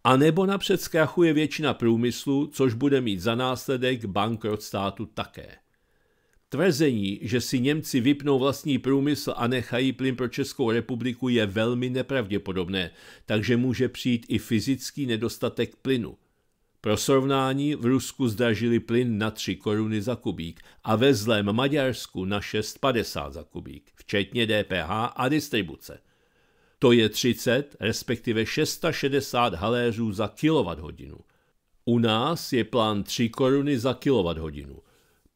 A nebo napřed zkrachuje většina průmyslu, což bude mít za následek bankrot státu také. Tvrzení, že si Němci vypnou vlastní průmysl a nechají plyn pro Českou republiku, je velmi nepravděpodobné, takže může přijít i fyzický nedostatek plynu. Pro srovnání v Rusku zdražili plyn na 3 koruny za kubík a ve zlém Maďarsku na 6,50 za kubík, včetně DPH a distribuce. To je 30, respektive 660 haléřů za kilowatthodinu. U nás je plán 3 koruny za hodinu.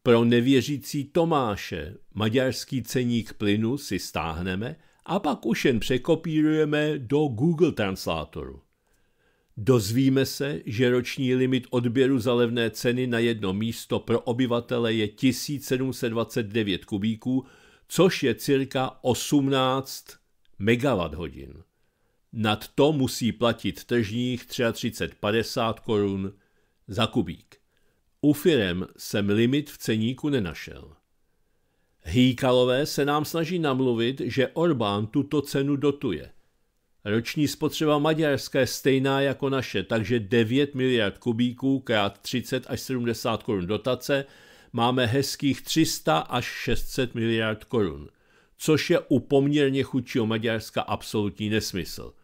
Pro nevěřící Tomáše maďarský ceník plynu si stáhneme a pak už jen překopírujeme do Google Translátoru. Dozvíme se, že roční limit odběru za levné ceny na jedno místo pro obyvatele je 1729 kubíků, což je cirka 18 MWh. Nad to musí platit tržních 33,50 korun za kubík. U firem jsem limit v ceníku nenašel. Hýkalové se nám snaží namluvit, že Orbán tuto cenu dotuje. Roční spotřeba Maďarska je stejná jako naše, takže 9 miliard kubíků krát 30 až 70 korun dotace máme hezkých 300 až 600 miliard korun, což je u poměrně chudšího Maďarska absolutní nesmysl –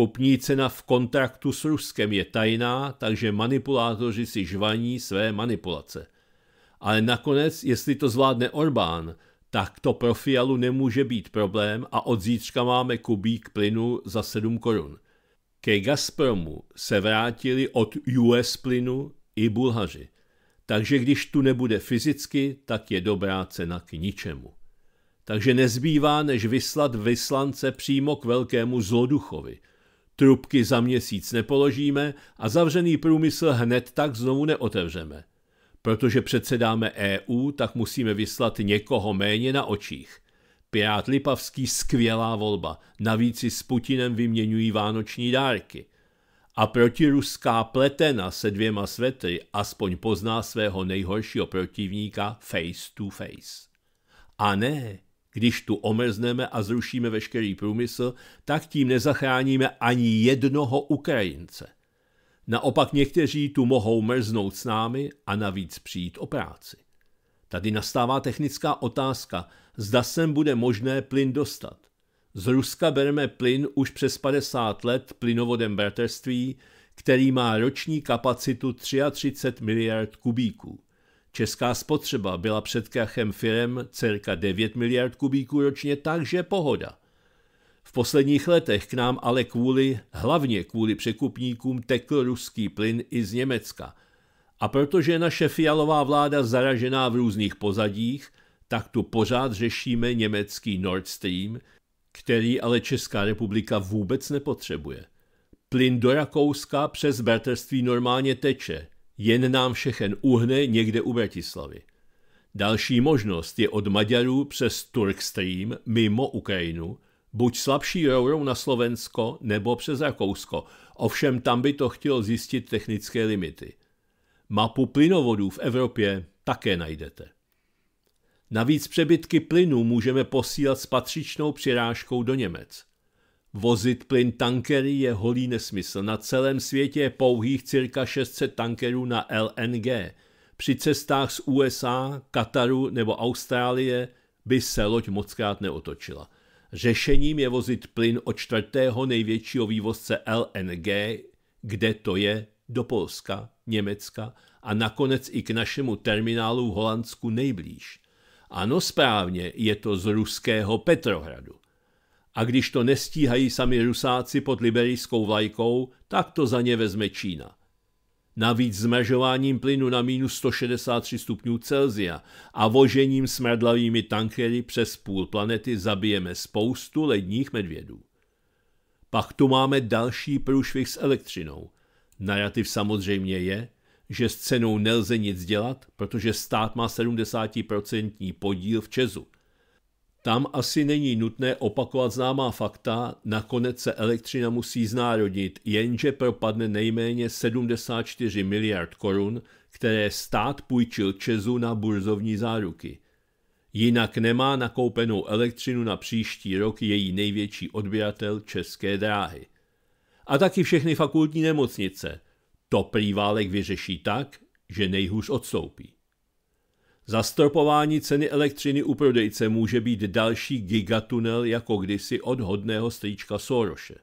Kupní cena v kontraktu s Ruskem je tajná, takže manipulátoři si žvaní své manipulace. Ale nakonec, jestli to zvládne Orbán, tak to pro Fialu nemůže být problém a od zítřka máme kubík plynu za 7 korun. Ke Gazpromu se vrátili od US plynu i Bulhaři. Takže když tu nebude fyzicky, tak je dobrá cena k ničemu. Takže nezbývá, než vyslat vyslance přímo k velkému zloduchovi – Trubky za měsíc nepoložíme a zavřený průmysl hned tak znovu neotevřeme. Protože předsedáme EU, tak musíme vyslat někoho méně na očích. Pirát Lipavský skvělá volba, navíc si s Putinem vyměňují vánoční dárky. A protiruská pletena se dvěma svetry aspoň pozná svého nejhoršího protivníka face to face. A ne, když tu omezneme a zrušíme veškerý průmysl, tak tím nezachráníme ani jednoho Ukrajince. Naopak někteří tu mohou mrznout s námi a navíc přijít o práci. Tady nastává technická otázka, zda sem bude možné plyn dostat. Z Ruska bereme plyn už přes 50 let plynovodem bratrství, který má roční kapacitu 33 miliard kubíků. Česká spotřeba byla před krachem firem cirka 9 miliard kubíků ročně, takže pohoda. V posledních letech k nám ale kvůli, hlavně kvůli překupníkům, tekl ruský plyn i z Německa. A protože naše fialová vláda zaražená v různých pozadích, tak tu pořád řešíme německý Nord Stream, který ale Česká republika vůbec nepotřebuje. Plyn do Rakouska přes bratrství normálně teče – jen nám všechen uhne někde u Bratislavy. Další možnost je od Maďarů přes Turkstream mimo Ukrajinu, buď slabší rourou na Slovensko nebo přes Rakousko, ovšem tam by to chtělo zjistit technické limity. Mapu plynovodů v Evropě také najdete. Navíc přebytky plynu můžeme posílat s patřičnou přirážkou do Německa. Vozit plyn tankery je holý nesmysl. Na celém světě je pouhých cirka 600 tankerů na LNG. Při cestách z USA, Kataru nebo Austrálie by se loď mockrát neotočila. Řešením je vozit plyn od čtvrtého největšího vývozce LNG, kde to je, do Polska, Německa a nakonec i k našemu terminálu v Holandsku nejblíž. Ano, správně, je to z ruského Petrohradu. A když to nestíhají sami rusáci pod liberijskou vlajkou, tak to za ně vezme Čína. Navíc zmražováním plynu na minus 163 stupňů Celzia a vožením smradlavými tankery přes půl planety zabijeme spoustu ledních medvědů. Pak tu máme další průšvih s elektřinou. Narativ samozřejmě je, že s cenou nelze nic dělat, protože stát má 70% podíl v Česu – tam asi není nutné opakovat známá fakta, nakonec se elektřina musí znárodnit, jenže propadne nejméně 74 miliard korun, které stát půjčil Česu na burzovní záruky. Jinak nemá nakoupenou elektřinu na příští rok její největší odběratel České dráhy. A taky všechny fakultní nemocnice. To prý válek vyřeší tak, že nejhůř odstoupí. Zastropování ceny elektřiny u prodejce může být další gigatunel jako kdysi od hodného strýčka Soroše.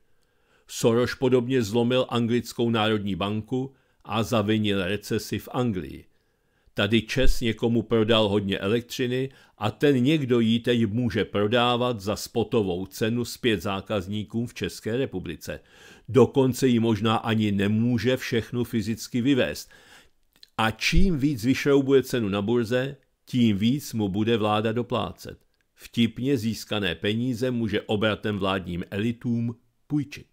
Soros podobně zlomil anglickou národní banku a zavinil recesi v Anglii. Tady Čes někomu prodal hodně elektřiny a ten někdo ji teď může prodávat za spotovou cenu zpět zákazníkům v České republice. Dokonce ji možná ani nemůže všechnu fyzicky vyvést – a čím víc vyšroubuje cenu na burze, tím víc mu bude vláda doplácet. Vtipně získané peníze může obratem vládním elitům půjčit.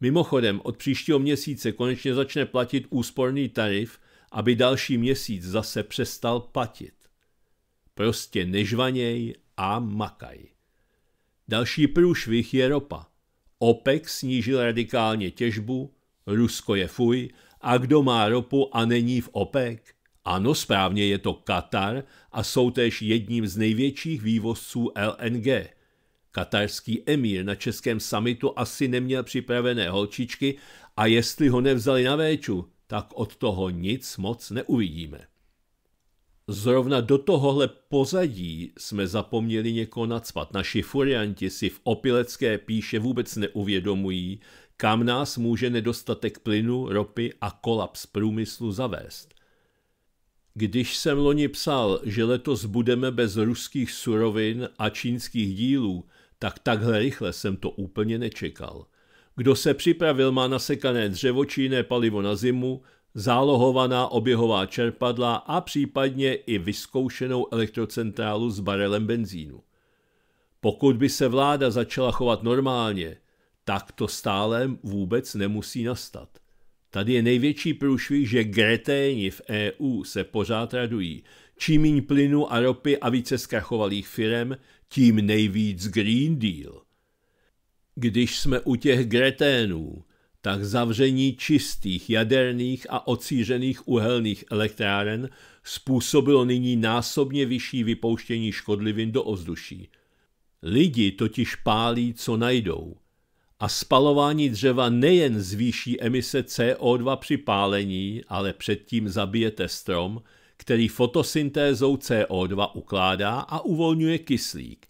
Mimochodem, od příštího měsíce konečně začne platit úsporný tarif, aby další měsíc zase přestal platit. Prostě nežvaněj a makaj. Další průšvih je ropa. OPEC snížil radikálně těžbu, Rusko je fuj a kdo má ropu a není v OPEC? Ano, správně je to Katar a jsou též jedním z největších vývozců LNG. Katarský emír na českém samitu asi neměl připravené holčičky a jestli ho nevzali na véču, tak od toho nic moc neuvidíme. Zrovna do tohohle pozadí jsme zapomněli někoho nacpat. Naši furianti si v opilecké píše vůbec neuvědomují, kam nás může nedostatek plynu, ropy a kolaps průmyslu zavést. Když jsem loni psal, že letos budeme bez ruských surovin a čínských dílů, tak takhle rychle jsem to úplně nečekal. Kdo se připravil, má nasekané dřevo palivo na zimu, zálohovaná oběhová čerpadla a případně i vyzkoušenou elektrocentrálu s barelem benzínu. Pokud by se vláda začala chovat normálně, tak to stále vůbec nemusí nastat. Tady je největší průšvih, že greténi v EU se pořád radují. Čím méně plynu a ropy a více zkrachovalých firem, tím nejvíc Green Deal. Když jsme u těch greténů, tak zavření čistých jaderných a ocířených uhelných elektráren způsobilo nyní násobně vyšší vypouštění škodlivin do ovzduší. Lidi totiž pálí, co najdou. A spalování dřeva nejen zvýší emise CO2 při pálení, ale předtím zabijete strom, který fotosyntézou CO2 ukládá a uvolňuje kyslík.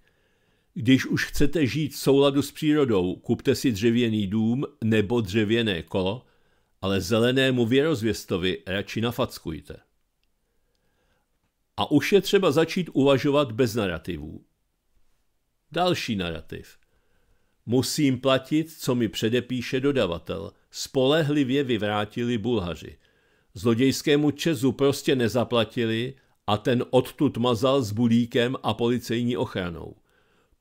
Když už chcete žít v souladu s přírodou, kupte si dřevěný dům nebo dřevěné kolo, ale zelenému věrozvěstovi radši nafackujte. A už je třeba začít uvažovat bez narrativů. Další narrativ. Musím platit, co mi předepíše dodavatel. Spolehlivě vyvrátili Bulhaři. Zlodějskému Čezu prostě nezaplatili a ten odtud mazal s budíkem a policejní ochranou.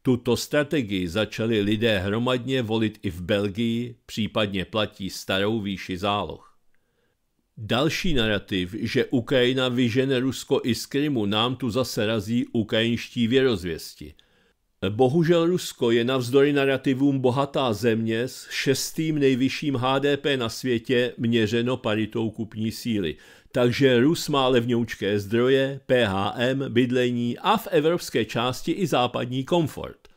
Tuto strategii začali lidé hromadně volit i v Belgii, případně platí starou výši záloh. Další narrativ, že Ukrajina vyžene Rusko i z Krymu, nám tu zase razí ukrajinští věrozvěsti. Bohužel Rusko je navzdory narrativům bohatá země s šestým nejvyšším HDP na světě měřeno paritou kupní síly – takže Rus má levňoučké zdroje, PHM, bydlení a v evropské části i západní komfort.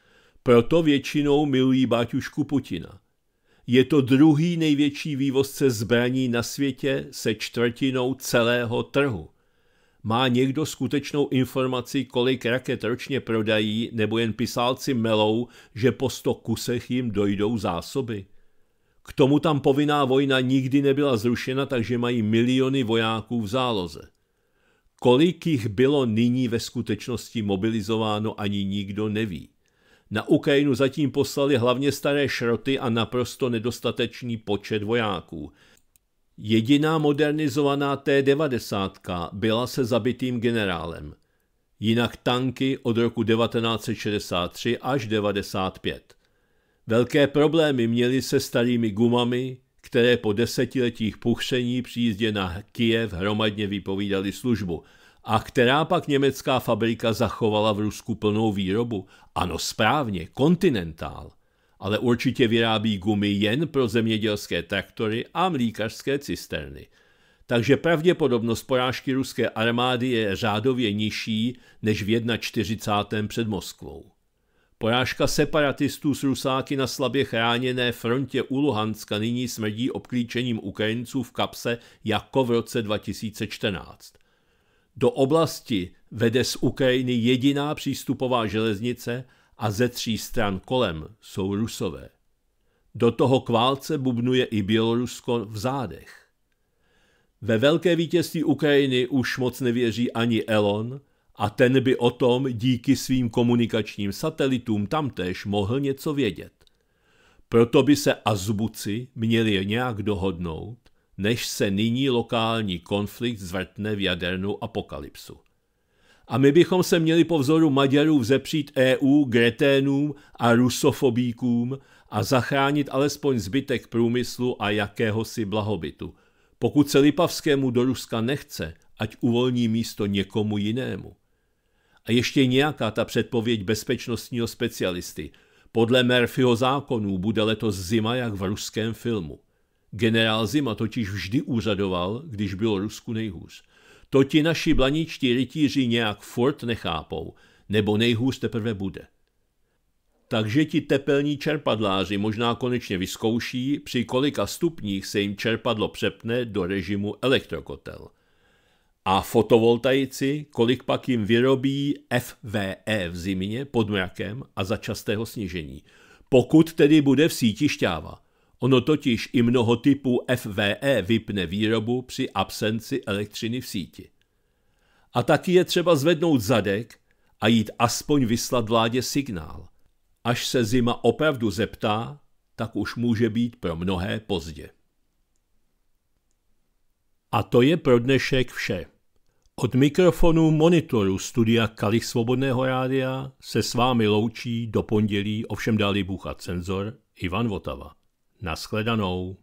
Proto většinou milují Baťušku Putina. Je to druhý největší vývozce zbraní na světě se čtvrtinou celého trhu. Má někdo skutečnou informaci, kolik raket ročně prodají, nebo jen pisálci melou, že po sto kusech jim dojdou zásoby? K tomu tam povinná vojna nikdy nebyla zrušena, takže mají miliony vojáků v záloze. Kolik jich bylo nyní ve skutečnosti mobilizováno, ani nikdo neví. Na Ukrajinu zatím poslali hlavně staré šroty a naprosto nedostatečný počet vojáků. Jediná modernizovaná T-90 byla se zabitým generálem. Jinak tanky od roku 1963 až 1995. Velké problémy měli se starými gumami, které po desetiletích puchření při jízdě na Kiev hromadně vypovídaly službu a která pak německá fabrika zachovala v Rusku plnou výrobu. Ano, správně, kontinentál, ale určitě vyrábí gumy jen pro zemědělské traktory a mlíkařské cisterny. Takže pravděpodobnost porážky ruské armády je řádově nižší než v 1.40. před Moskvou. Porážka separatistů s Rusáky na slabě chráněné frontě u Luhanska nyní smrdí obklíčením Ukrajinců v kapse jako v roce 2014. Do oblasti vede z Ukrajiny jediná přístupová železnice a ze tří stran kolem jsou Rusové. Do toho k válce bubnuje i Bělorusko v zádech. Ve velké vítězství Ukrajiny už moc nevěří ani Elon – a ten by o tom díky svým komunikačním satelitům tamtéž mohl něco vědět. Proto by se azbuci měli nějak dohodnout, než se nyní lokální konflikt zvrtne v jadernou apokalypsu. A my bychom se měli po vzoru Maďarů vzepřít EU, Greténům a rusofobíkům a zachránit alespoň zbytek průmyslu a jakéhosi blahobytu. Pokud se Lipavskému do Ruska nechce, ať uvolní místo někomu jinému a ještě nějaká ta předpověď bezpečnostního specialisty. Podle Murphyho zákonů bude letos zima jak v ruském filmu. Generál Zima totiž vždy úřadoval, když bylo Rusku nejhůř. To ti naši blaničtí rytíři nějak furt nechápou, nebo nejhůř teprve bude. Takže ti tepelní čerpadláři možná konečně vyzkouší, při kolika stupních se jim čerpadlo přepne do režimu elektrokotel – a fotovoltaici, kolik pak jim vyrobí FVE v zimě pod mrakem a za častého snížení. Pokud tedy bude v síti šťáva. Ono totiž i mnoho typů FVE vypne výrobu při absenci elektřiny v síti. A taky je třeba zvednout zadek a jít aspoň vyslat vládě signál. Až se zima opravdu zeptá, tak už může být pro mnohé pozdě. A to je pro dnešek vše. Od mikrofonu monitoru studia Kalich Svobodného rádia se s vámi loučí do pondělí ovšem bůh a cenzor Ivan Votava. Naschledanou.